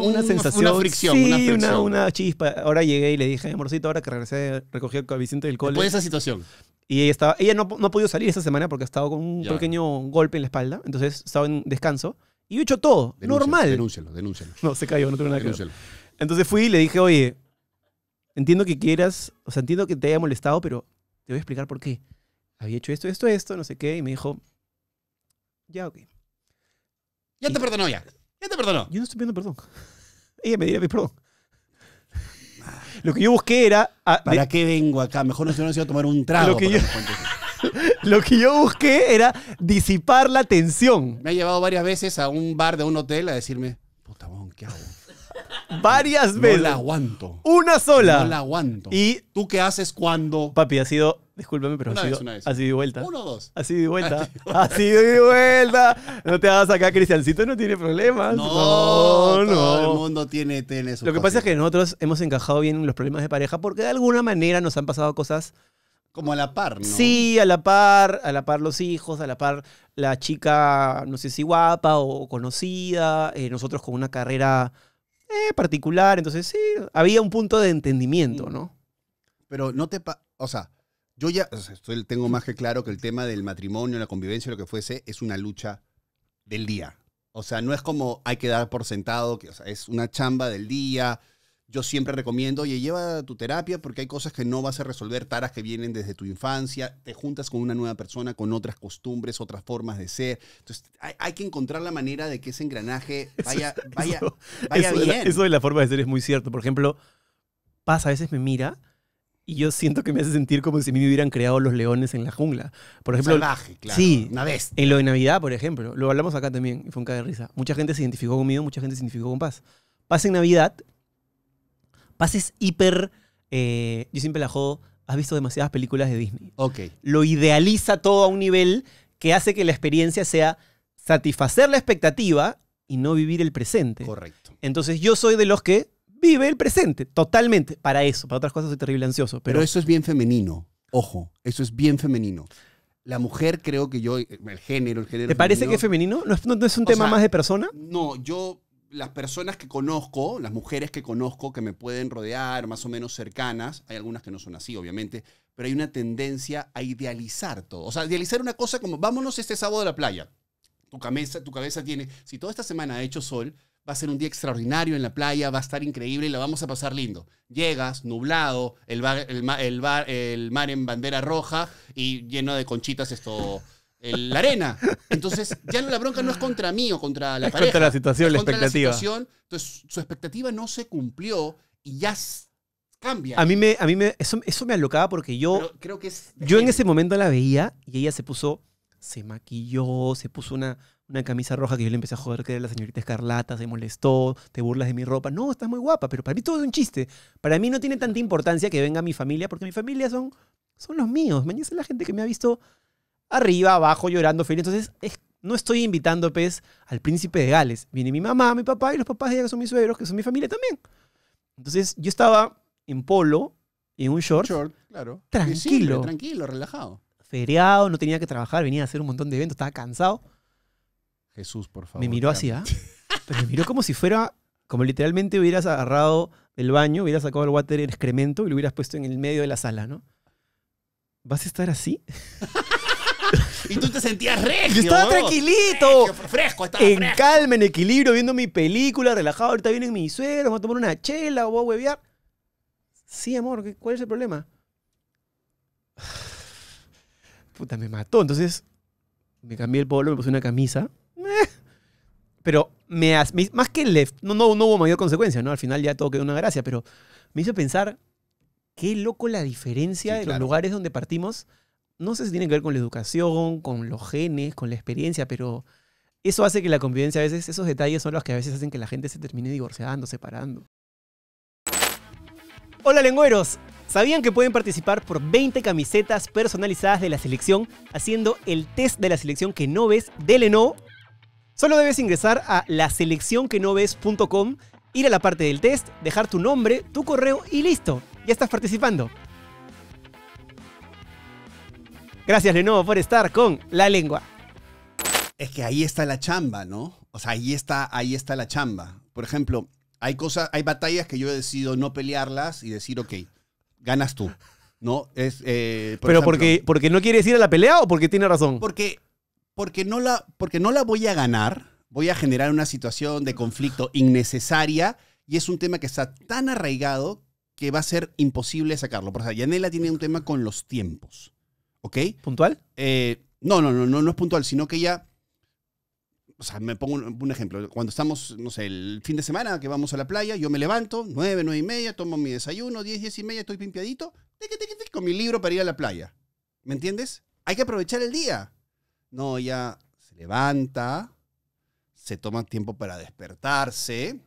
Una, sensación. Una fricción. una, fricción. una, chispa. Ahora llegué y le dije, amorcito, ahora que regresé, recogí a Vicente del cole. Después esa situación. Y ella, estaba, ella no, no ha podido salir esa semana porque ha estado con un pequeño golpe en la espalda. Entonces estaba en descanso. Y yo he hecho todo, normal. Denúncialo, denúncialo. (laughs) No, se cayó, no tuve nada Entonces fui y le dije, oye, entiendo que quieras, o sea, entiendo que te haya molestado, pero te voy a explicar por qué. Había hecho esto, esto, esto, no sé qué, y me dijo, ya, ok. Ya te perdonó, ya. Ya te perdonó. Yo no estoy pidiendo perdón. (laughs) Ella me dirá mi perdón. (laughs) Lo que yo busqué era... Ah, ¿Para qué vengo acá? Mejor no se nos a tomar un trago. (laughs) Lo que, yo, busqué era disipar la tensión. Me ha llevado varias veces a un bar de un hotel a decirme, puta, ¿qué hago? varias veces. No la aguanto. Una sola. No la aguanto. ¿Y tú qué haces cuando? Papi, ha sido, discúlpame, pero ha, sido, ha sido de vuelta. Uno o dos. Ha sido de vuelta. ha sido de vuelta. No te hagas acá, Cristiancito no tiene problemas. No, no, Todo el mundo tiene, Lo que pasa es que nosotros hemos encajado bien los problemas de pareja porque de alguna manera nos han pasado cosas como a la par, ¿no? Sí, a la par, a la par los hijos, a la par la chica, no sé si guapa o conocida, eh, nosotros con una carrera eh, particular. Entonces, sí, había un punto de entendimiento, mm. ¿no? Pero no te... Pa o sea, yo ya estoy, tengo más que claro que el tema del matrimonio, la convivencia, lo que fuese, es una lucha del día. O sea, no es como hay que dar por sentado, que, es una chamba del día, yo siempre recomiendo, oye, lleva tu terapia porque hay cosas que no vas a resolver, taras que vienen desde tu infancia, te juntas con una nueva persona, con otras costumbres, otras formas de ser. Entonces, hay, que encontrar la manera de que ese engranaje (laughs) vaya, eso, vaya, bien. la, eso de la forma de ser es muy cierto. Por ejemplo, Paz a veces me mira y yo siento que me hace sentir como si me hubieran creado los leones en la jungla. Por ejemplo, claro. Sí, una bestia. En lo de Navidad, por ejemplo, lo hablamos acá también, fue un caer de risa. Mucha gente se identificó conmigo, mucha gente se identificó con Paz. Paz en Navidad pases hiper. Eh, yo siempre la jodo. Has visto demasiadas películas de Disney. Ok. Lo idealiza todo a un nivel que hace que la experiencia sea satisfacer la expectativa y no vivir el presente. Correcto. Entonces yo soy de los que vive el presente, totalmente. Para eso, para otras cosas soy terrible ansioso. Pero, eso es bien femenino. Ojo, eso es bien femenino. La mujer creo que yo, el género, el género. ¿Te parece que es femenino? ¿No, es un tema más de persona? No, yo las personas que conozco, las mujeres que conozco, que me pueden rodear, más o menos cercanas, hay algunas que no son así, obviamente, pero hay una tendencia a idealizar todo. O sea, idealizar una cosa como, vámonos este sábado a la playa. Tu cabeza, tu cabeza tiene, si toda esta semana ha hecho sol, va a ser un día extraordinario en la playa, va a estar increíble y la vamos a pasar lindo. Llegas, nublado, el, el, el mar en bandera roja y lleno de conchitas esto la arena. Entonces, ya la bronca no es contra mí o contra la pareja. Contra la situación, la expectativa. Entonces, su expectativa no se cumplió y ya cambia. A mí me, a mí me, eso, me alocaba porque yo, creo que es yo en ese momento la veía y ella se puso, se maquilló, se puso una, una camisa roja que yo le empecé a joder que era la señorita Escarlata, se molestó, te burlas de mi ropa. No, estás muy guapa, pero para mí todo es un chiste. Para mí no tiene tanta importancia que venga mi familia, porque mi familia son, son los míos. Mañana es la gente que me ha visto arriba, abajo, llorando, feliz. Entonces, es, no estoy invitando, pez, pues, al príncipe de Gales. Viene mi mamá, mi papá y los papás de ella, que son mis suegros, que son mi familia también. Entonces, yo estaba en polo, en un short. claro. Tranquilo. tranquilo, relajado. Feriado, no tenía que trabajar, venía a hacer un montón de eventos, estaba cansado. Jesús, por favor. Me miró así, ¿ah? me miró como si fuera, como literalmente hubieras agarrado el baño, hubieras sacado el water en excremento y lo hubieras puesto en el medio de la sala, ¿no? ¿Vas a estar así? (laughs) y tú te sentías regio. Yo estaba tranquilito. En calma, en equilibrio, viendo mi película, relajado. Ahorita vienen mi suegros, vamos a tomar una chela, voy a huevear. Sí, amor, ¿cuál es el problema? (sighs) Puta, me mató. Entonces, me cambié el polo, me puse una camisa. Eh. Pero me, más que left, no, no, hubo mayor consecuencia, ¿no? Al final ya todo quedó una gracia, pero me hizo pensar qué loco la diferencia de los lugares donde partimos no sé si tiene que ver con la educación, con los genes, con la experiencia, pero eso hace que la convivencia a veces, esos detalles son los que a veces hacen que la gente se termine divorciando, separando. Hola lengueros, ¿sabían que pueden participar por 20 camisetas personalizadas de la selección haciendo el test de la selección que no ves de Lenovo? Solo debes ingresar a laseleccionquenoves.com, ir a la parte del test, dejar tu nombre, tu correo y listo, ya estás participando. Gracias Lenovo por estar con La Lengua. Es que ahí está la chamba, ¿no? O sea, ahí está, ahí está la chamba. Por ejemplo, hay cosas, hay batallas que yo he decidido no pelearlas y decir, ok, ganas tú. ¿No? Es, eh, por Pero porque, no quieres ir a la pelea o porque tiene razón? Porque, porque, no la, porque no la voy a ganar, voy a generar una situación de conflicto innecesaria y es un tema que está tan arraigado que va a ser imposible sacarlo. Por ejemplo, Yanela tiene un tema con los tiempos. ¿Ok? ¿Puntual? Eh, no, no, no, no, es puntual, sino que ya. O sea, me pongo un, ejemplo. Cuando estamos, no sé, el fin de semana que vamos a la playa, yo me levanto, nueve, nueve y media, tomo mi desayuno, diez, diez y media, estoy pimpiadito, con mi libro para ir a la playa. ¿Me entiendes? Hay que aprovechar el día. No, ya se levanta, se toma tiempo para despertarse,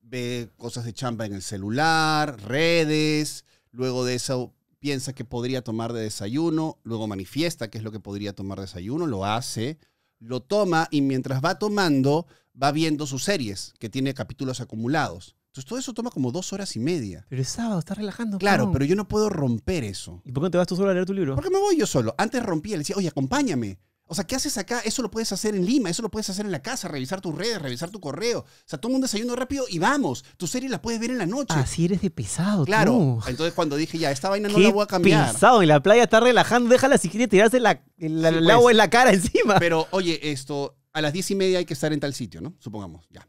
ve cosas de chamba en el celular, redes, luego de eso piensa que podría tomar de desayuno, luego manifiesta que es lo que podría tomar de desayuno, lo hace, lo toma y mientras va tomando va viendo sus series, que tiene capítulos acumulados. Entonces todo eso toma como dos horas y media. Pero es sábado, estás relajando. Claro, pero yo no puedo romper eso. ¿Y por qué te vas tú solo a leer tu libro? Porque me voy yo solo. Antes rompía, le decía, oye, acompáñame. O sea, ¿qué haces acá? Eso lo puedes hacer en Lima, eso lo puedes hacer en la casa, revisar tus redes, revisar tu correo. O sea, toma un desayuno rápido y vamos. Tu serie la puedes ver en la noche. Ah, Así eres de pesado, Claro. Entonces, cuando dije, ya, esta vaina no la voy a cambiar. pesado, en la playa está relajando, déjala si quieres tirarse la, el, pues. agua en la cara encima. Pero, oye, esto, a las diez y media hay que estar en tal sitio, ¿no? Supongamos, ya.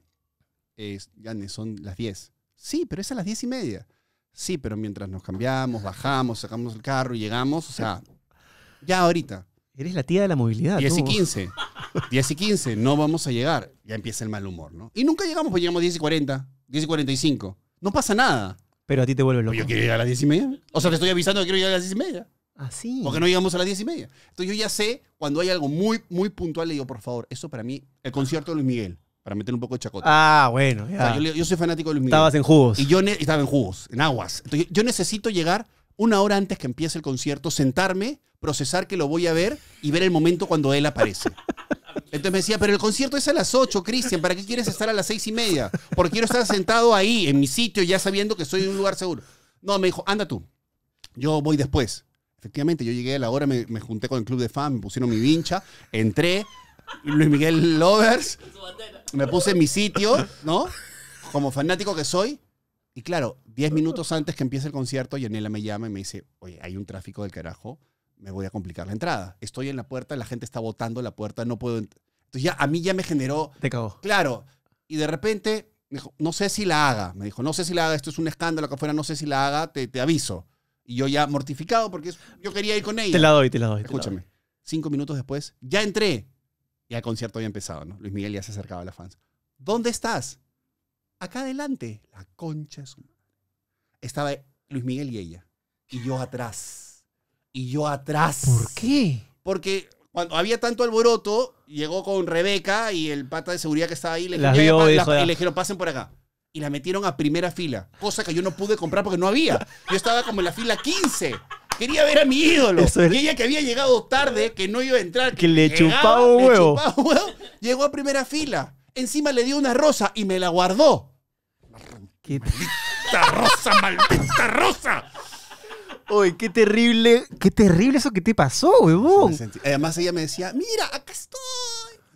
Es, ya son las diez. Sí, pero es a las diez y media. Sí, pero mientras nos cambiamos, bajamos, sacamos el carro y llegamos, o sea, ya ahorita. Eres la tía de la movilidad. 10 y 15. 10 y 15, no vamos a llegar. Ya empieza el mal humor, ¿no? Y nunca llegamos, pues llegamos 10 y 40, 10 y 45. No pasa nada. Pero a ti te vuelve pues loco. yo quiero llegar a las 10 y media. O sea, te estoy avisando que quiero llegar a las 10 y media. Ah, sí. Porque no llegamos a las 10 y media. Entonces yo ya sé, cuando hay algo muy, muy puntual, le digo, por favor, eso para mí, el concierto de Luis Miguel, para meter un poco de chacota. Ah, bueno, yo, soy fanático de Luis Miguel. Estabas en jugos. Y yo estaba en jugos, en aguas. Entonces yo necesito llegar una hora antes que empiece el concierto, sentarme, procesar que lo voy a ver y ver el momento cuando él aparece. Entonces me decía, pero el concierto es a las 8, Cristian, ¿para qué quieres estar a las seis y media? Porque quiero estar sentado ahí, en mi sitio, ya sabiendo que soy en un lugar seguro. No, me dijo, anda tú, yo voy después. Efectivamente, yo llegué a la hora, me, me junté con el club de fans, me pusieron mi vincha, entré, Luis Miguel Lovers, me puse en mi sitio, ¿no? Como fanático que soy, y claro, 10 minutos antes que empiece el concierto, Yanela me llama y me dice, oye, hay un tráfico del carajo, me voy a complicar la entrada. Estoy en la puerta, la gente está botando la puerta, no puedo... Entonces ya a mí ya me generó... Te cagó. Claro. Y de repente me dijo, no sé si la haga. Me dijo, no sé si la haga, esto es un escándalo que afuera, no sé si la haga, te, te aviso. Y yo ya mortificado porque yo quería ir con ella. Te la doy, te la doy. Escúchame. Cinco minutos después, ya entré. Y el concierto había empezado, ¿no? Luis Miguel ya se acercaba a la fans. ¿Dónde estás? acá adelante, la concha Estaba Luis Miguel y ella. Y yo atrás. Y yo atrás. ¿Por qué? Porque cuando había tanto alboroto, llegó con Rebeca y el pata de seguridad que estaba ahí le, la, y le dijeron, pasen por acá. Y la metieron a primera fila, cosa que yo no pude comprar porque no había. Yo estaba como en la fila 15. Quería ver a mi ídolo. Y ella que había llegado tarde, que no iba a entrar. Que, le chupaba un huevo. huevo. Llegó a primera fila. Encima le dio una rosa y me la guardó. Maldita rosa, maldita rosa. Uy, qué terrible, qué terrible eso que te pasó, huevón. Además ella me decía, mira, acá estoy.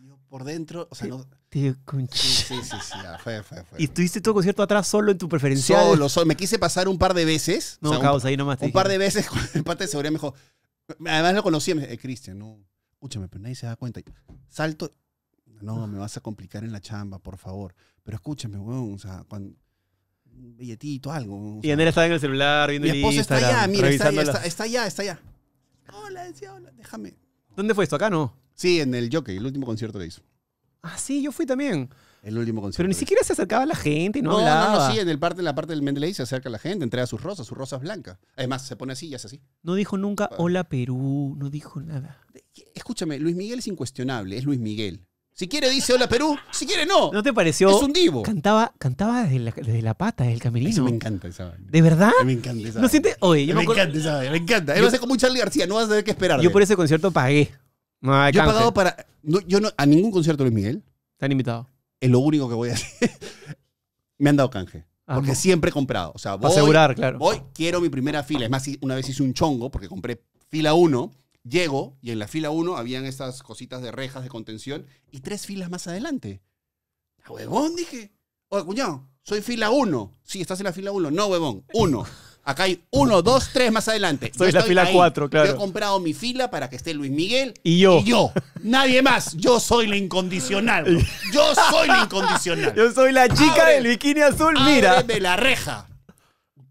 Y yo por dentro, o sea, no... Tío, sí, sí, sí, sí fue, fue, fue. ¿Y estuviste todo concierto atrás solo en tu preferencia? Solo, solo. Me quise pasar un par de veces. No, o ahí nomás te Un par de veces, en parte de seguridad me dijo... Además lo conocí. me eh, Cristian, no... Escúchame, pero nadie se da cuenta. Salto, no, me vas a complicar en la chamba, por favor. Pero escúchame, weón, o sea, un billetito, algo. y Andrea estaba en el celular viendo el Instagram, está allá, mira, está, allá, está, allá, Hola, decía, hola, déjame. ¿Dónde fue esto? ¿Acá no? Sí, en el Jockey, el último concierto que hizo. Ah, sí, yo fui también. El último concierto. Pero ni siquiera se acercaba a la gente no, hablaba. No, no, sí, en, el parte, en la parte del Mendeley se acerca a la gente, entrega sus rosas, sus rosas blancas. Además, se pone así y hace así. No dijo nunca hola Perú, no dijo nada. Escúchame, Luis Miguel es incuestionable, es Luis Miguel. Si quiere dice hola Perú, si quiere no. ¿No te pareció? Es un divo. Cantaba, cantaba desde la, desde la pata, desde el camerino. Eso me encanta esa vaina. ¿De verdad? Me encanta esa ¿No sientes? Oye, yo me, me encanta esa vaina, me encanta. a Es como un Charlie García, no vas a tener que esperar. Yo por ese concierto pagué. No, yo he pagado para... yo no, a ningún concierto Luis Miguel. Te han invitado. Es lo único que voy a hacer. (laughs) me han dado canje. Ah, porque siempre he comprado. O sea, voy, asegurar, claro. Voy, quiero mi primera fila. Es más, una vez hice un chongo porque compré fila uno. Llego y en la fila 1 habían estas cositas de rejas de contención y tres filas más adelante. ¡A ah, huevón! Dije. Oye, cuñado, soy fila 1. Sí, estás en la fila 1. No, huevón, 1. Acá hay 1, 2, 3 más adelante. Soy la fila 4, claro. Yo he comprado mi fila para que esté Luis Miguel. Y yo. Y yo. Nadie más. Yo soy la incondicional. (laughs) Yo soy la incondicional. yo soy la chica del bikini azul, mira. de la reja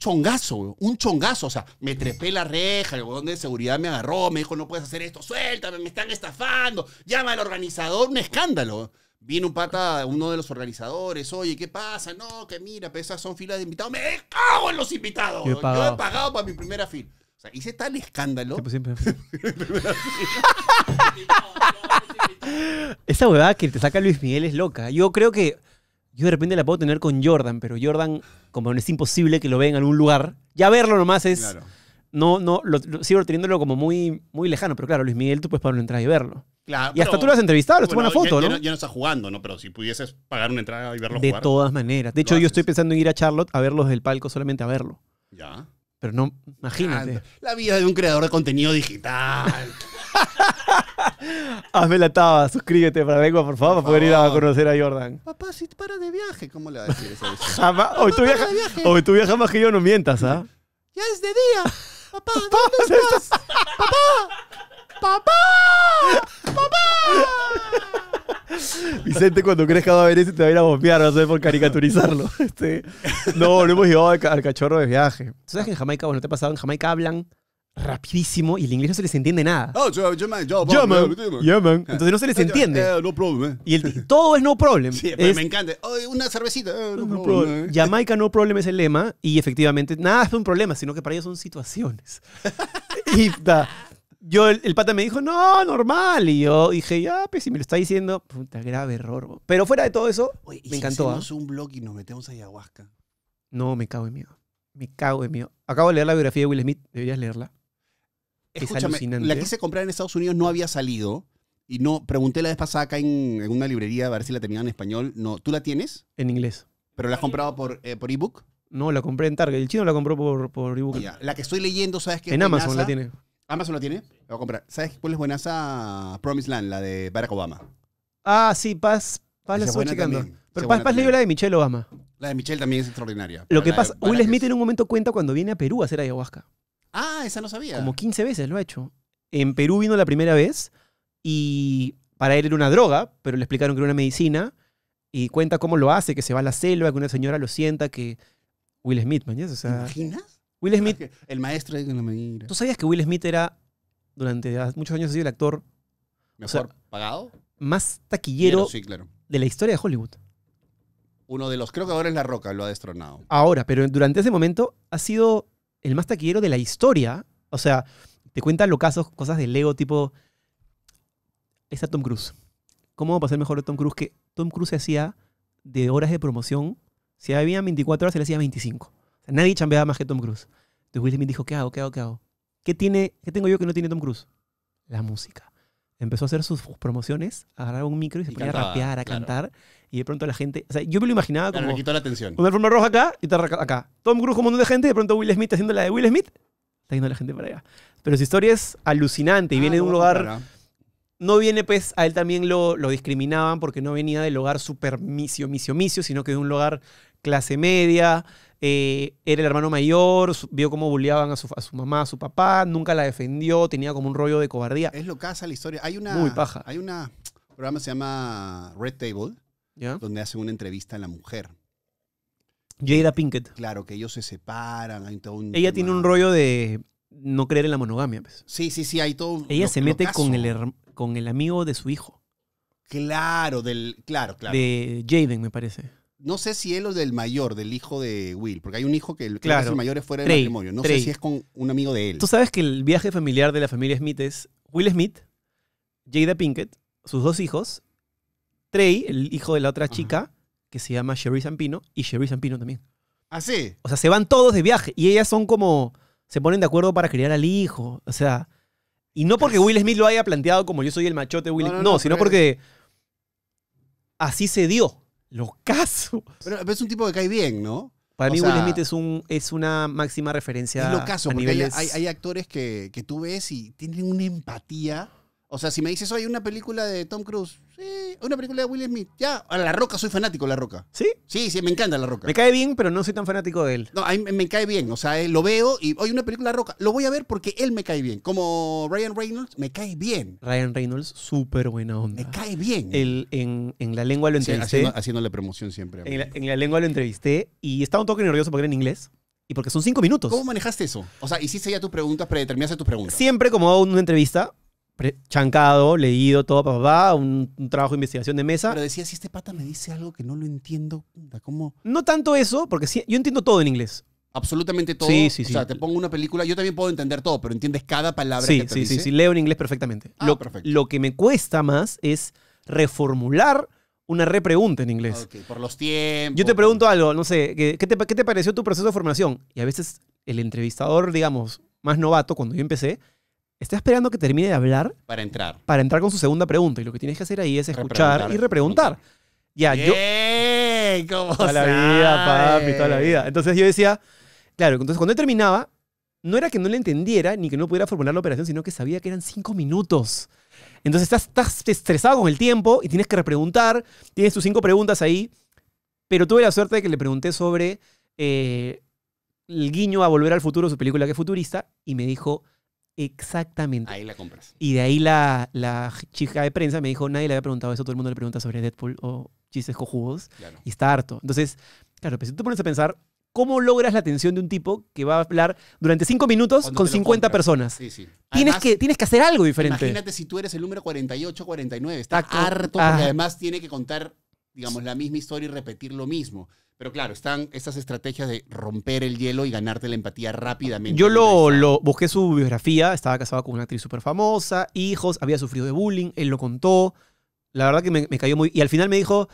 chongazo, un chongazo. O sea, me trepé la reja, el weón de seguridad me agarró, me dijo, no puedes hacer esto, suéltame, me están estafando, llama al organizador, un escándalo. viene Vino un pata, uno de los organizadores, oye, ¿qué pasa? No, que mira, pues, esas son filas de invitados. ¡Me cago en los invitados! Yo he pagado, para mi primera fila. O sea, hice tal escándalo. Pues, pues, (laughs) (laughs) Esa huevada que te saca Luis Miguel es loca. Yo creo que yo de repente la puedo tener con Jordan, pero Jordan, como es imposible que lo vean en algún lugar, ya verlo nomás es. No, no, sigo teniéndolo como muy, muy lejano, pero claro, Luis Miguel, tú puedes pagar una entrada y verlo. Claro, y hasta tú lo has entrevistado, estuvo en una foto, ¿no? Ya, ¿no? está jugando, ¿no? Pero si pudieses pagar una entrada y verlo de De todas maneras. De hecho, yo estoy pensando en ir a Charlotte a verlos del palco solamente a verlo. Ya. Pero no, imagínate. La vida de un creador de contenido digital. (laughs) Hazme la taba, suscríbete para la lengua, por favor, para poder ir a conocer a Jordan. Papá, si para de viaje, ¿cómo le vas a decir eso? (laughs) Jamás. Hoy tú, viajas, hoy tú viajas más que yo, no mientas, ¿ah? (laughs) Ya es de día. Papá, ¿dónde estás? Papá. ¡Papá! (laughs) Vicente, cuando crezca va a ver ese te va a ir a bombear, por caricaturizarlo. (laughs) Este, no, lo hemos llevado al, cachorro de viaje. ¿Sabes que en Jamaica, bueno, te ha pasado? En Jamaica hablan rapidísimo y el inglés no se les entiende nada. Oh, yo, yo, yo, man, yeah, man. Entonces no se les eh, entiende. Eh, no problem, eh. Y todo es no problem. Sí, me encanta. Oh, una cervecita. No problem. Jamaica no problem es el lema y efectivamente nada es un problema, sino que para ellos son situaciones. (laughs) y da, yo, el, pata me dijo, no, normal. Y yo dije, ya, pues si me lo está diciendo, puta, grave error. Pero fuera de todo eso, me encantó. Si hacemos ¿ah? un blog y nos metemos a ayahuasca. No, me cago en miedo. Me cago en miedo. Acabo de leer la biografía de Will Smith, deberías leerla. Escúchame, es alucinante. La ¿eh? quise comprar en Estados Unidos, no había salido. Y no, pregunté la vez pasada acá en, en una librería a ver si la tenían en español. No, ¿tú la tienes? En inglés. ¿Pero la has comprado por, eh, por ebook? No, la compré en Target. El chino la compró por, por ebook. la que estoy leyendo, ¿sabes qué? En Amazon la tiene. Amazon la tiene, ¿Sabes voy a comprar. ¿Sabes cuál es esa Promised Land, la de Barack Obama? Ah, sí, Paz, Paz la estoy checando. Pero Paz, leyó la de Michelle Obama. La de Michelle también es extraordinaria. Lo que pasa, Will Smith en un momento cuenta cuando viene a Perú a hacer ayahuasca. Ah, esa no sabía. Como 15 veces lo ha hecho. En Perú vino la primera vez y para él era una droga, pero le explicaron que era una medicina y cuenta cómo lo hace, que se va a la selva, que una señora lo sienta, que Will Smith, mañana, o sea, Will Smith. el maestro de la medida. ¿Tú sabías que Will Smith era, durante muchos años, ha sido el actor. ¿Mejor pagado? Más taquillero de la historia de Hollywood. Uno de los, creo que ahora es La Roca, lo ha destronado. Ahora, pero durante ese momento ha sido el más taquillero de la historia. O sea, te cuentan los casos, cosas de Lego tipo. Está Tom Cruise. ¿Cómo va a pasar mejor de Tom Cruise? Que Tom Cruise se hacía de horas de promoción. Si había 24 horas, se le hacía 25 nadie chambeaba más que Tom Cruise. Entonces Will Smith dijo, ¿qué hago? ¿Qué hago? ¿Qué hago? ¿Qué, tiene, ¿Qué tengo yo que no tiene Tom Cruise? La música. Empezó a hacer sus promociones, agarraba un micro y se ponía a rapear, a cantar. Y de pronto la gente. O sea, yo me lo imaginaba como. quitó la atención. Una forma roja acá y acá. Tom Cruise con un montón de gente, de pronto Will Smith haciendo la de Will Smith, está yendo la gente para allá. Pero su historia es alucinante y ah, viene de un lugar. No viene, pues, a él también lo, lo discriminaban porque no venía del hogar super misio, misio, misio, sino que de un lugar clase media, eh, era el hermano mayor, vio cómo bulliaban a su, mamá, a su papá, nunca la defendió, tenía como un rollo de cobardía. Es lo que hace la historia. Hay una. Muy paja. Hay un programa que se llama Red Table, donde hacen una entrevista a la mujer. Jada Pinkett. Claro, que ellos se separan. Ella tiene un rollo de no creer en la monogamia. Pues. Sí, sí, sí, hay todo. Ella se mete con el, con el amigo de su hijo. Claro, del. Claro, claro. De Jaden, me parece no sé si él es del mayor, del hijo de Will, porque hay un hijo que el, mayor es fuera del matrimonio. No sé si es con un amigo de él. Tú sabes que el viaje familiar de la familia Smith es Will Smith, Jada Pinkett, sus dos hijos, Trey, el hijo de la otra chica, que se llama Sherry Sampino y Sherry Sampino también. ¿Ah, sí? O sea, se van todos de viaje y ellas son como. se ponen de acuerdo para criar al hijo. O sea. Y no porque Will Smith lo haya planteado como yo soy el machote Will no, no sino porque así se dio. Lo caso. Pero, es un tipo que cae bien, ¿no? Para mí Will Smith es, un, es una máxima referencia. lo caso, porque hay, actores que, que tú ves y tienen una empatía. O sea, si me dices, hay una película de Tom Cruise, una película de Will Smith. Ya, a La Roca soy fanático de La Roca. ¿Sí? Sí, sí, me encanta La Roca. Me cae bien, pero no soy tan fanático de él. No, me cae bien. O sea, eh, lo veo y, hoy una película de La Roca. Lo voy a ver porque él me cae bien. Como Ryan Reynolds, me cae bien. Ryan Reynolds, súper buena onda. Me cae bien. Él, en, la lengua lo haciendo, haciéndole promoción siempre. en, la, lengua lo entrevisté y estaba un toque nervioso porque era en inglés y porque son cinco minutos. ¿Cómo manejaste eso? O sea, hiciste ya tus preguntas, predeterminaste tus preguntas. Siempre como hago una entrevista, chancado, leído, todo, papá, un, trabajo de investigación de mesa. Pero decía, si este pata me dice algo que no lo entiendo, ¿cómo? No tanto eso, porque sí, yo entiendo todo en inglés. Absolutamente todo. Sí, sí, O sea, te pongo una película, yo también puedo entender todo, pero entiendes cada palabra sí, que te sí, dice. Sí, sí, sí, leo en inglés perfectamente. Ah, lo, que me cuesta más es reformular una repregunta en inglés. por los tiempos. Yo te pregunto algo, no sé, ¿qué ¿qué te pareció tu proceso de formación? Y a veces el entrevistador, digamos, más novato, cuando yo empecé, está esperando que termine de hablar Para entrar. para entrar con su segunda pregunta. Y lo que tienes que hacer ahí es escuchar y repreguntar. Ya, yo. Toda la vida, papi, toda la vida. Entonces yo decía, claro, entonces cuando él terminaba, no era que no le entendiera ni que no pudiera formular la operación, sino que sabía que eran cinco minutos. Entonces estás, estresado con el tiempo y tienes que repreguntar, tienes tus cinco preguntas ahí, pero tuve la suerte de que le pregunté sobre eh, el guiño a Volver al Futuro, su película que es futurista, y me dijo, Exactamente. Ahí la compras. Y de ahí la, chica de prensa me dijo, nadie le había preguntado eso, todo el mundo le pregunta sobre Deadpool o chistes cojudos. Y está harto. Entonces, claro, pero pues si tú pones a pensar, ¿cómo logras la atención de un tipo que va a hablar durante cinco minutos con 50 personas? Sí, sí. tienes, que, tienes que hacer algo diferente. Imagínate si tú eres el número 48, 49. Está harto porque además tiene que contar, digamos, la misma historia y repetir lo mismo. Pero claro, están estas estrategias de romper el hielo y ganarte la empatía rápidamente. Yo lo, lo busqué su biografía, estaba casado con una actriz súper famosa, hijos, había sufrido de bullying, él lo contó. La verdad que me, cayó muy... Y al final me dijo,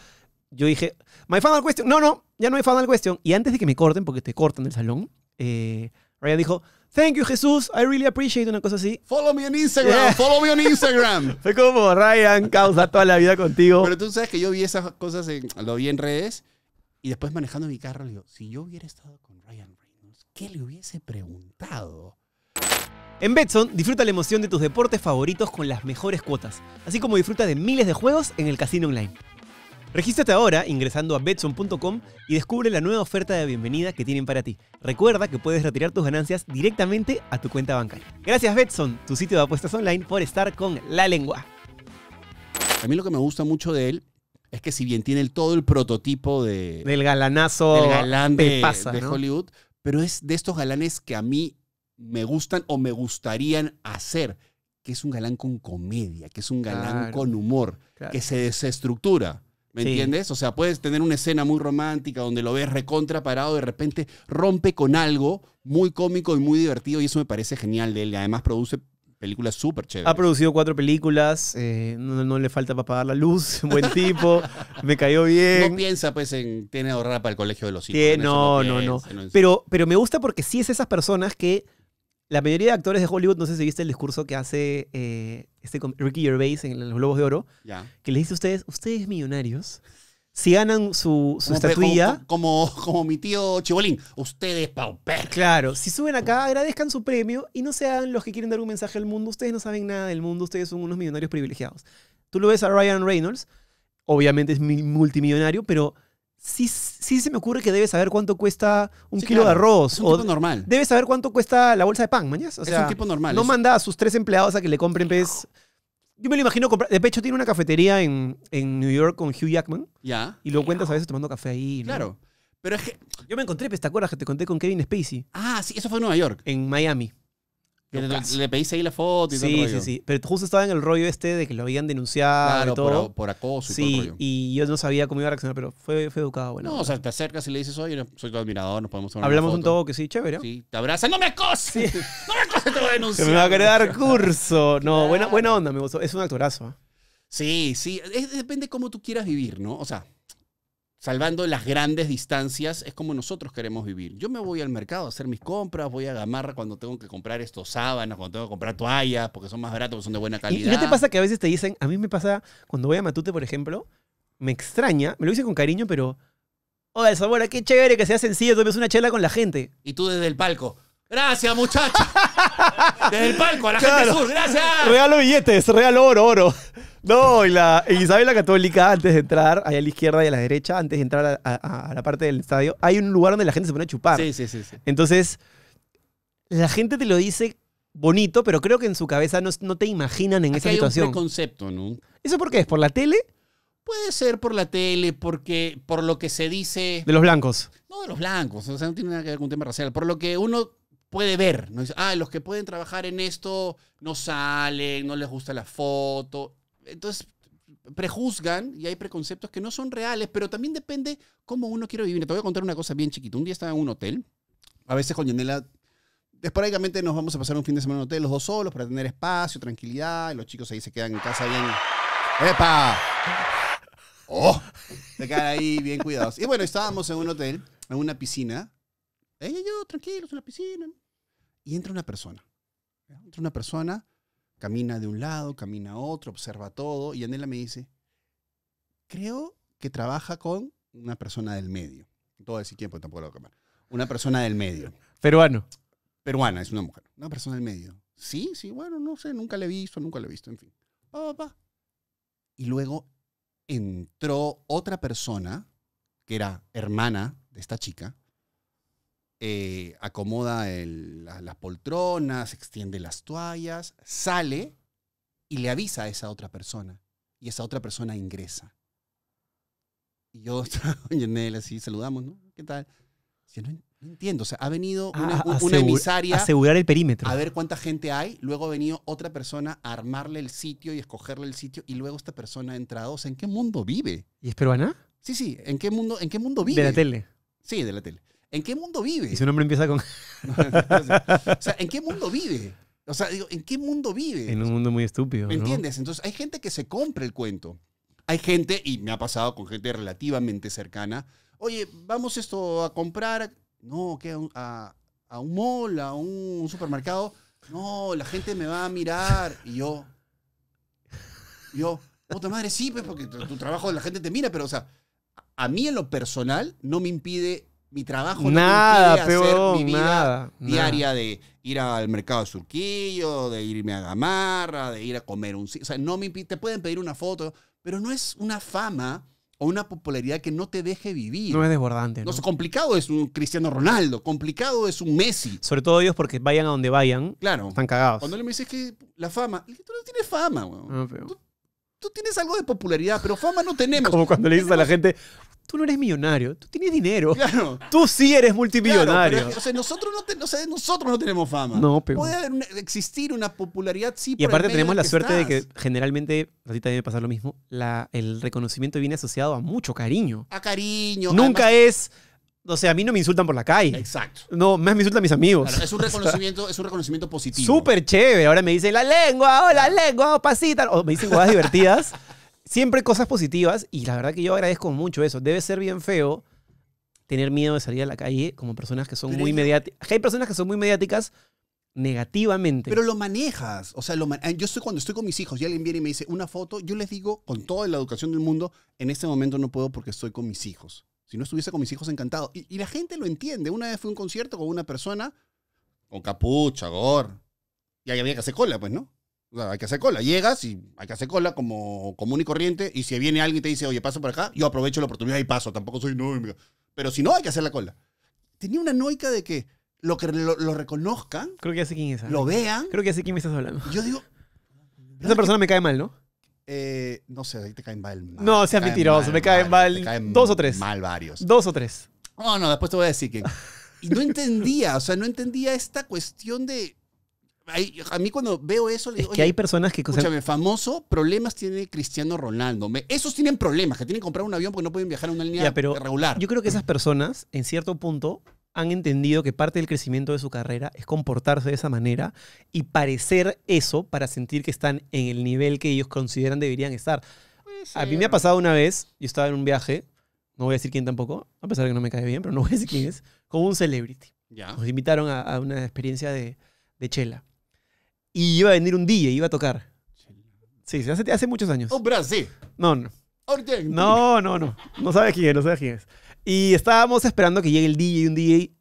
yo dije, my final question. No, no, ya no hay final question. Y antes de que me corten, porque te cortan del salón, eh, Ryan dijo, thank you Jesús, I really appreciate una cosa así. Follow me on Instagram, follow me on Instagram. (laughs) Fue como Ryan, causa toda la vida contigo. Pero tú sabes que yo vi esas cosas, en, lo vi en redes. Y después manejando mi carro, le digo, si yo hubiera estado con Ryan Reynolds, ¿qué le hubiese preguntado? En Betson, disfruta la emoción de tus deportes favoritos con las mejores cuotas, así como disfruta de miles de juegos en el casino online. Regístrate ahora ingresando a Betson.com y descubre la nueva oferta de bienvenida que tienen para ti. Recuerda que puedes retirar tus ganancias directamente a tu cuenta bancaria. Gracias Betson, tu sitio de apuestas online, por estar con la lengua. A mí lo que me gusta mucho de él es que si bien tiene todo el prototipo de, del galanazo del galán de, Hollywood, pero es de estos galanes que a mí me gustan o me gustarían hacer, que es un galán con comedia, que es un galán con humor, que se desestructura. ¿Me entiendes? O sea, puedes tener una escena muy romántica donde lo ves recontra parado, de repente rompe con algo muy cómico y muy divertido, y eso me parece genial de él. Además, produce película súper chévere. Ha producido cuatro películas, eh, no, le falta para pagar la luz, (laughs) buen tipo, me cayó bien. No piensa pues en tiene ahorrar para el colegio de los hijos. no, no, no. pero, pero me gusta porque sí es esas personas que la mayoría de actores de Hollywood, no sé si viste el discurso que hace eh, este Ricky Gervais en los Globos de Oro, que les dice a ustedes, ustedes millonarios si ganan su, como, estatuilla. Como, como, mi tío Chibolín, ustedes pauper. Claro, si suben acá, agradezcan su premio y no sean los que quieren dar un mensaje al mundo. Ustedes no saben nada del mundo, ustedes son unos millonarios privilegiados. Tú lo ves a Ryan Reynolds, obviamente es multimillonario, pero sí, sí se me ocurre que debe saber cuánto cuesta un kilo de arroz. un o tipo normal. Debe saber cuánto cuesta la bolsa de pan, mañas. es un tipo normal. No manda a sus tres empleados a que le compren pez pues, yo me lo imagino comprar. De pecho tiene una cafetería en, New York con Hugh Jackman. Ya. Y lo cuentas a veces tomando café ahí. Claro. Pero es que. Yo me encontré, ¿te acuerdas que te conté con Kevin Spacey? Ah, sí, eso fue en Nueva York. En Miami. le, le, ahí la foto y sí, todo. Sí, sí, sí. Pero justo estaba en el rollo este de que lo habían denunciado. y todo. Por, acoso y sí, todo Y yo no sabía cómo iba a reaccionar, pero fue, educado. Bueno, no, o sea, te acercas y le dices, oye, soy tu admirador, nos podemos tomar Hablamos una foto. un todo que sí, chévere. Sí, te abraza ¡no me acoses! (laughs) ¡No se (laughs) Me va a querer curso. No, buena, buena onda, me gustó. Es un actorazo. Sí, sí. Es, depende cómo tú quieras vivir, ¿no? O sea, salvando las grandes distancias, es como nosotros queremos vivir. Yo me voy al mercado a hacer mis compras, voy a Gamarra cuando tengo que comprar estos sábanas, cuando tengo que comprar toallas, porque son más baratos, son de buena calidad. ¿Y no te pasa que a veces te dicen, a mí me pasa cuando voy a Matute, por ejemplo, me extraña, me lo dice con cariño, pero... Oh, el sabor, qué chévere que sea sencillo, ves una chela con la gente. Y tú desde el palco. Gracias, muchachos. Desde el palco, a la gente sur, gracias. Regalo billetes, regalo oro, oro. No, y, la, y Isabel la Católica, antes de entrar, ahí a la izquierda y a la derecha, antes de entrar a, la parte del estadio, hay un lugar donde la gente se pone a chupar. Sí, sí, sí, Entonces, la gente te lo dice bonito, pero creo que en su cabeza no, te imaginan en esa hay situación. un concepto, ¿no? ¿Eso por qué? ¿Es por la tele Puede ser por la tele, porque por lo que se dice, de los blancos? no de los blancos, o sea, no tiene nada que ver con un tema racial, por lo que uno puede ver. No ah, los que pueden trabajar en esto no salen, no les gusta la foto. Entonces, prejuzgan y hay preconceptos que no son reales, pero también depende cómo uno quiere vivir. Te voy a contar una cosa bien chiquita. Un día estaba en un hotel, a veces con Yanela, esporádicamente nos vamos a pasar un fin de semana en hotel, los dos solos, para tener espacio, tranquilidad, y los chicos ahí se quedan en casa bien... ¡Epa! ¡Oh! Se quedan ahí bien cuidados. Y bueno, estábamos en un hotel, en una piscina. Ella y yo, tranquilos, en la piscina y entra una persona. Entra una persona, camina de un lado, camina a otro, observa todo y Anela me dice, creo que trabaja con una persona del medio. Todo ese tiempo tampoco lo voy Una persona del medio. Peruano. Peruana, es una mujer. Una persona del medio. Sí, sí, bueno, no sé, nunca le he visto, nunca le he visto, en fin. Pa, Y luego entró otra persona que era hermana de esta chica eh, acomoda las poltronas, extiende las toallas, sale y le avisa a esa otra persona. Y esa otra persona ingresa. Y yo (laughs) así, saludamos, ¿no? ¿Qué tal? Si no, entiendo, o sea, ha venido ah, una, una emisaria. Asegurar el perímetro. A ver cuánta gente hay, luego ha venido otra persona a armarle el sitio y escogerle el sitio, y luego esta persona ha entrado. O sea, ¿en qué mundo vive? ¿Y es peruana? Sí, sí, ¿en qué mundo, en qué mundo vive? De la tele. Sí, de la tele. ¿En qué mundo vive? Y su nombre empieza con... (laughs) o sea, ¿en qué mundo vive? O sea, digo, ¿en qué mundo vive? En un mundo muy estúpido. ¿Me entiendes? Entonces, hay gente que se compra el cuento. Hay gente, y me ha pasado con gente relativamente cercana, oye, vamos esto a comprar, no, que a, un mall, a un supermercado, no, la gente me va a mirar. Y yo, yo, puta madre, sí, pues porque tu, tu trabajo la gente te mira, pero o sea, a mí en lo personal no me impide mi trabajo nada, no hacer mi vida diaria de ir al mercado de Surquillo, de irme a Gamarra, de ir a comer un... O sea, no me te pueden pedir una foto, pero no es una fama o una popularidad que no te deje vivir. No es desbordante. No, no complicado es un Cristiano Ronaldo, complicado es un Messi. Sobre todo ellos porque vayan a donde vayan, claro. están cagados. Cuando le me dices que la fama, tú no tienes fama, weón. No, ah, feo. tú tienes algo de popularidad, pero fama no tenemos. (laughs) Como cuando le dices a la gente, tú no eres millonario, tú tienes dinero. Claro. (laughs) Tú sí eres multimillonario. o sea, nosotros no, nosotros no tenemos fama. No, pero... Puede haber existir una popularidad, sí, Y aparte tenemos la suerte de que generalmente, a ti también me lo mismo, la, el reconocimiento viene asociado a mucho cariño. A cariño. Nunca es... O sea, a mí no me insultan por la calle. Exacto. No, más me insultan mis amigos. es un (laughs) reconocimiento, es un reconocimiento positivo. Súper chévere. Ahora me dicen la lengua, la lengua, pasita. O me dicen cosas divertidas. (laughs) siempre cosas positivas y la verdad que yo agradezco mucho eso. Debe ser bien feo tener miedo de salir a la calle como personas que son muy mediáticas. Hay personas que son muy mediáticas negativamente. Pero lo manejas. O sea, lo yo estoy cuando estoy con mis hijos y alguien viene y me dice una foto, yo les digo con toda la educación del mundo, en este momento no puedo porque estoy con mis hijos. Si no estuviese con mis hijos, encantado. Y, la gente lo entiende. Una vez fue a un concierto con una persona con capucha, gor. Y ahí había que hacer cola, pues, ¿no? hay que hacer cola. Llegas y hay que hacer cola como común y corriente. Y si viene alguien y te dice, oye, paso por acá, yo aprovecho la oportunidad y paso. Tampoco soy noica. Pero si no, hay que hacer la cola. Tenía una noica de que lo que lo, reconozcan. Creo que ya quién ¿ah? Lo vean. Creo que ya sé quién me estás hablando. Yo digo. Esa persona me cae mal, ¿no? Eh, no sé, ahí te caen mal. No, seas mentiroso, me caen mal. dos o tres. Mal varios. Dos o tres. No, no, después te voy a decir que. Y no entendía, o sea, no entendía esta cuestión de a mí cuando veo eso le digo, es que hay personas que escúchame, famoso, problemas tiene Cristiano Ronaldo. esos tienen problemas, que tienen que comprar un avión porque no pueden viajar a una línea pero regular. Yo creo que esas personas en cierto punto han entendido que parte del crecimiento de su carrera es comportarse de esa manera y parecer eso para sentir que están en el nivel que ellos consideran deberían estar. A mí me ha pasado una vez, yo estaba en un viaje, no voy a decir quién tampoco, a pesar de que no me cae bien, pero no voy a decir quién es, con un celebrity. Ya. Nos invitaron a, una experiencia de, de chela y iba a venir un DJ, iba a tocar. Sí, hace, hace muchos años. Un Brasil. No, no. No, no, no. No sabes quién es, no sabes quién es. Y estábamos esperando que llegue el DJ un DJ.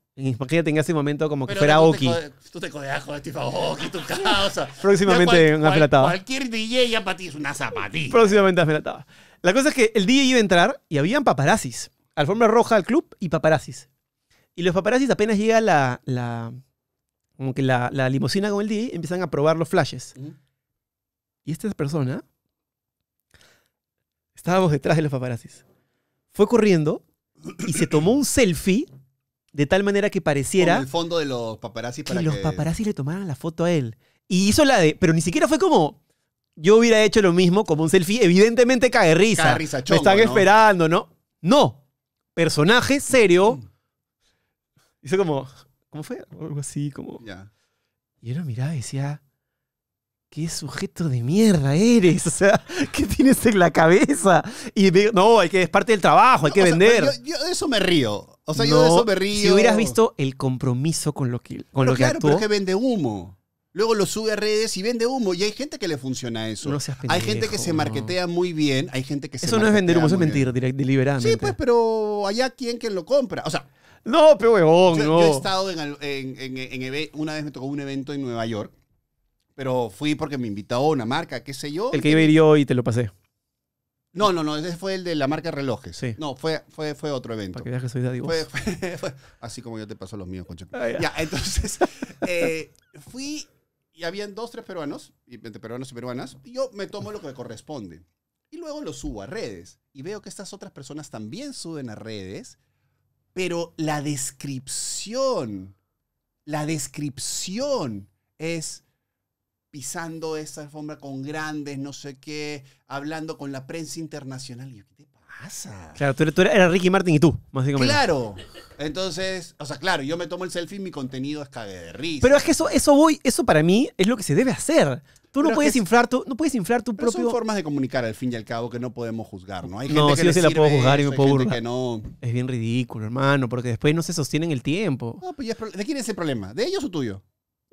ya tenía ese momento como que fuera Oki. tú te codeas con Steve Oki, tu casa. (laughs) Próximamente cual, un afilatado. cualquier DJ ya para ti es una zapatilla. Próximamente afilatado. La cosa es que el DJ iba a entrar y habían paparazzis. Alfombra roja al club y paparazzis. Y los paparazzis apenas llega la, la, como que la, la limusina con el D empiezan a probar los flashes. Y esta persona, estábamos detrás de los paparazzis, fue corriendo y se tomó un selfie de tal manera que pareciera... el fondo de los paparazzi para que... los paparazzi le tomaran la foto a él. Y hizo la de... Pero ni siquiera fue como... Yo hubiera hecho lo mismo como un selfie. Evidentemente cae risa. risa Me están esperando, ¿no? No. Personaje serio. Mm. Hizo como... ¿Cómo fue? algo así, como. Ya. Y yo lo miraba y decía, ¿qué sujeto de mierda eres? (laughs) O sea, ¿qué tienes en la cabeza? Y me, no, hay que, es parte del trabajo, hay que vender. yo, de eso me río. O sea, yo eso me río. Si hubieras visto el compromiso con lo que, con lo que vende humo. Luego lo sube a redes y vende humo. Y hay gente que le funciona eso. hay gente que se marketea muy bien. Hay gente que se Eso no es vender humo, eso es mentir deliberadamente. Sí, pues, pero allá quien que lo compra. O sea, no, pero huevón, no. Yo he estado en, Una vez me tocó un evento en Nueva York, pero fui porque me invitó una marca, qué sé yo. El que iba a ir yo y te lo pasé. No, no, no, ese fue el de la marca relojes. Sí. No, fue, fue, fue otro evento. Para que veas que soy (laughs) así como yo te paso los míos, concha. Ah, ya. entonces, (laughs) eh, fui y habían dos, tres peruanos, y entre peruanos y peruanas, y yo me tomo lo que me corresponde. Y luego lo subo a redes. Y veo que estas otras personas también suben a redes pero la descripción, la descripción es pisando esa alfombra con grandes, no sé qué, hablando con la prensa internacional. ¿qué te pasa? Claro, tú, eras Ricky Martin y tú, Claro. Entonces, o sea, claro, yo me tomo el selfie y mi contenido es cague de risa. Pero es que eso, eso voy, eso para mí es lo que se debe hacer. Tú no puedes, inflar, tú no puedes inflar tu pero propio... Son formas de comunicar, al fin y al cabo, que no podemos juzgar, ¿no? Hay no, que sí, sí la puedo juzgar y me puedo burlar. no... Es bien ridículo, hermano, porque después no se sostienen el tiempo. No, pues ¿De quién es el problema? ¿De ellos o tuyo?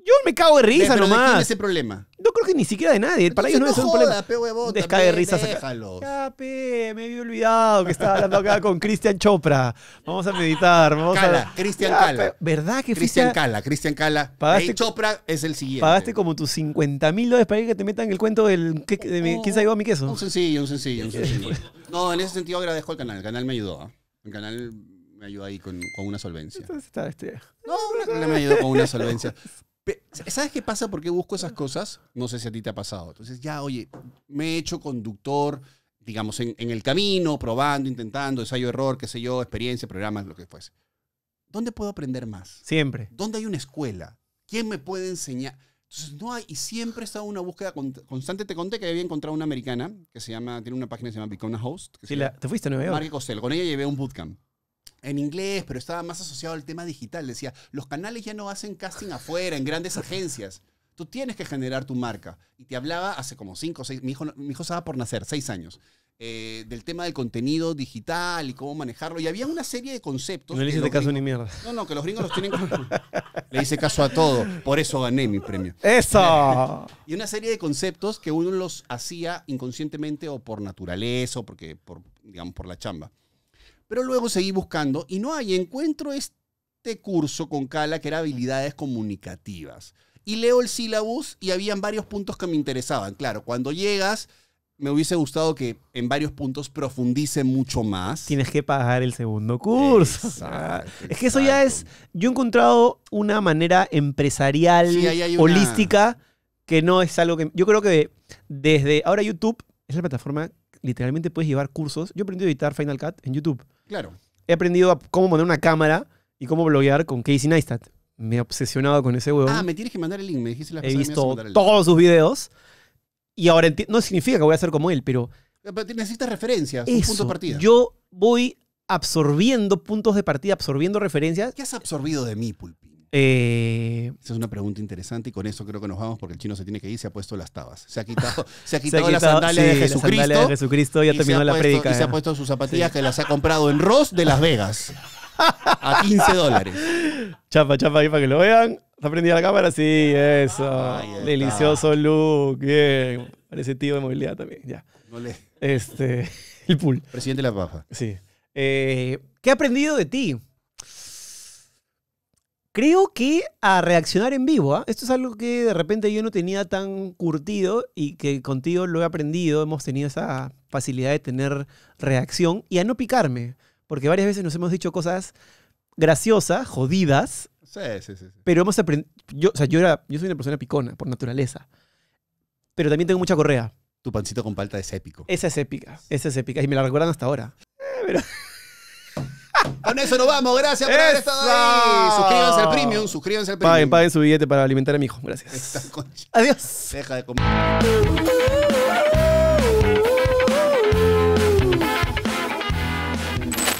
Yo me cago de risa nomás. ¿De quién es ese problema? No creo que ni siquiera de nadie. Para ellos no, es un problema. Pe, cae de risa. Déjalos. me había olvidado que estaba hablando acá con Cristian Chopra. Vamos a meditar. Cala, Cristian Cala. ¿Verdad que Cristian Cala, Cristian Cala. Pagaste, Chopra es el siguiente. Pagaste como tus 50 mil dólares para que te metan el cuento del de quién se a mi queso. Un sencillo, un sencillo, un sencillo. no, en ese sentido agradezco al canal. El canal me ayudó. ¿ah? El canal me ayudó ahí con, con una solvencia. Entonces está, este. No, el canal me ayudó con una solvencia. ¿Sabes qué pasa? Porque busco esas cosas. No sé si a ti te ha pasado. Entonces, ya, oye, me he hecho conductor, digamos, en, el camino, probando, intentando, ensayo, error, qué sé yo, experiencia, programas, lo que fuese. ¿Dónde puedo aprender más? Siempre. ¿Dónde hay una escuela? ¿Quién me puede enseñar? Entonces, no hay, y siempre está una búsqueda constante. Te conté que había encontrado una americana que se llama, tiene una página que se llama Become a Host. sí, te fuiste a Nueva York. Margie Costello. Con ella llevé un bootcamp en inglés, pero estaba más asociado al tema digital. Decía, los canales ya no hacen casting afuera, en grandes agencias. Tú tienes que generar tu marca. Y te hablaba hace como cinco o seis, mi hijo, mi hijo estaba por nacer, seis años. Eh, del tema del contenido digital y cómo manejarlo. Y había una serie de conceptos. No le hice caso ni mierda. No, no, que los gringos los tienen. le hice caso a todo. Por eso gané mi premio. ¡Eso! Y una serie de conceptos que uno los hacía inconscientemente o por naturaleza o porque, por, digamos, por la chamba. Pero luego seguí buscando y no hay. Encuentro este curso con Cala que era habilidades comunicativas. Y leo el sílabus y habían varios puntos que me interesaban. Claro, cuando llegas, me hubiese gustado que en varios puntos profundice mucho más. Tienes que pagar el segundo curso. (laughs) es que eso ya es. Yo he encontrado una manera empresarial, holística, que no es algo que. Yo creo que desde. Ahora YouTube es la plataforma literalmente puedes llevar cursos. Yo he aprendido a editar Final Cut en YouTube. Claro. He aprendido a cómo poner una cámara y cómo bloguear con Casey Neistat. Me he obsesionado con ese huevo. Ah, me tienes que mandar el link. Me dijiste la He visto todos sus videos. Y ahora no significa que voy a ser como él, pero. Eh, pero necesitas referencias, un punto de partida. Yo voy absorbiendo puntos de partida, absorbiendo referencias. ¿Qué has absorbido de mí, Pulpín? Eh, Esa es una pregunta interesante y con eso creo que nos vamos porque el chino se tiene que ir, se ha puesto las tabas. Se ha quitado, (laughs) se ha quitado, se ha la, de Jesucristo. ya terminó la predica. Y se ha eh. puesto sus zapatillas que las ha comprado en Ross de Las Vegas. A 15 dólares. Chapa, chapa ahí para que lo vean. ¿Está prendida la cámara? Sí, eso. Delicioso look. Parece tío de movilidad también. Ya. Este, (laughs) el pool. Presidente de la Paja. Sí. Eh, ¿Qué ha aprendido de ti? creo que a reaccionar en vivo. ¿ah? Esto es algo que de repente yo no tenía tan curtido y que contigo lo he aprendido. Hemos tenido esa facilidad de tener reacción y a no picarme. Porque varias veces nos hemos dicho cosas graciosas, jodidas. Sí, sí, sí. Pero hemos aprendido. Yo, o sea, yo, era, yo soy una persona picona por naturaleza. Pero también tengo mucha correa. Tu pancito con palta es épico. Esa es épica. Esa es épica. Y me la recuerdan hasta ahora. Eh, con eso nos vamos. Gracias por haber estado ahí. Suscríbanse al premium. Suscríbanse al premium. Paguen, su billete para alimentar a mi hijo. Gracias. Adiós. Deja de comer.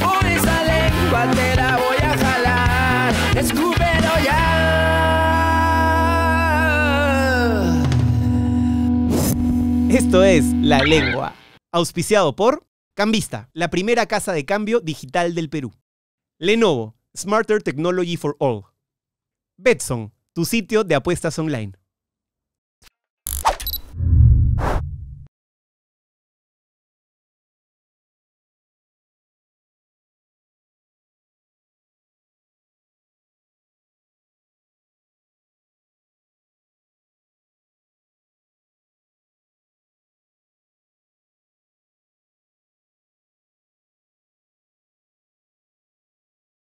Por lengua voy a jalar. ya. Esto es La Lengua, auspiciado por Cambista, la primera casa de cambio digital del Perú. Lenovo, Smarter Technology for All. Betson, tu sitio de apuestas online.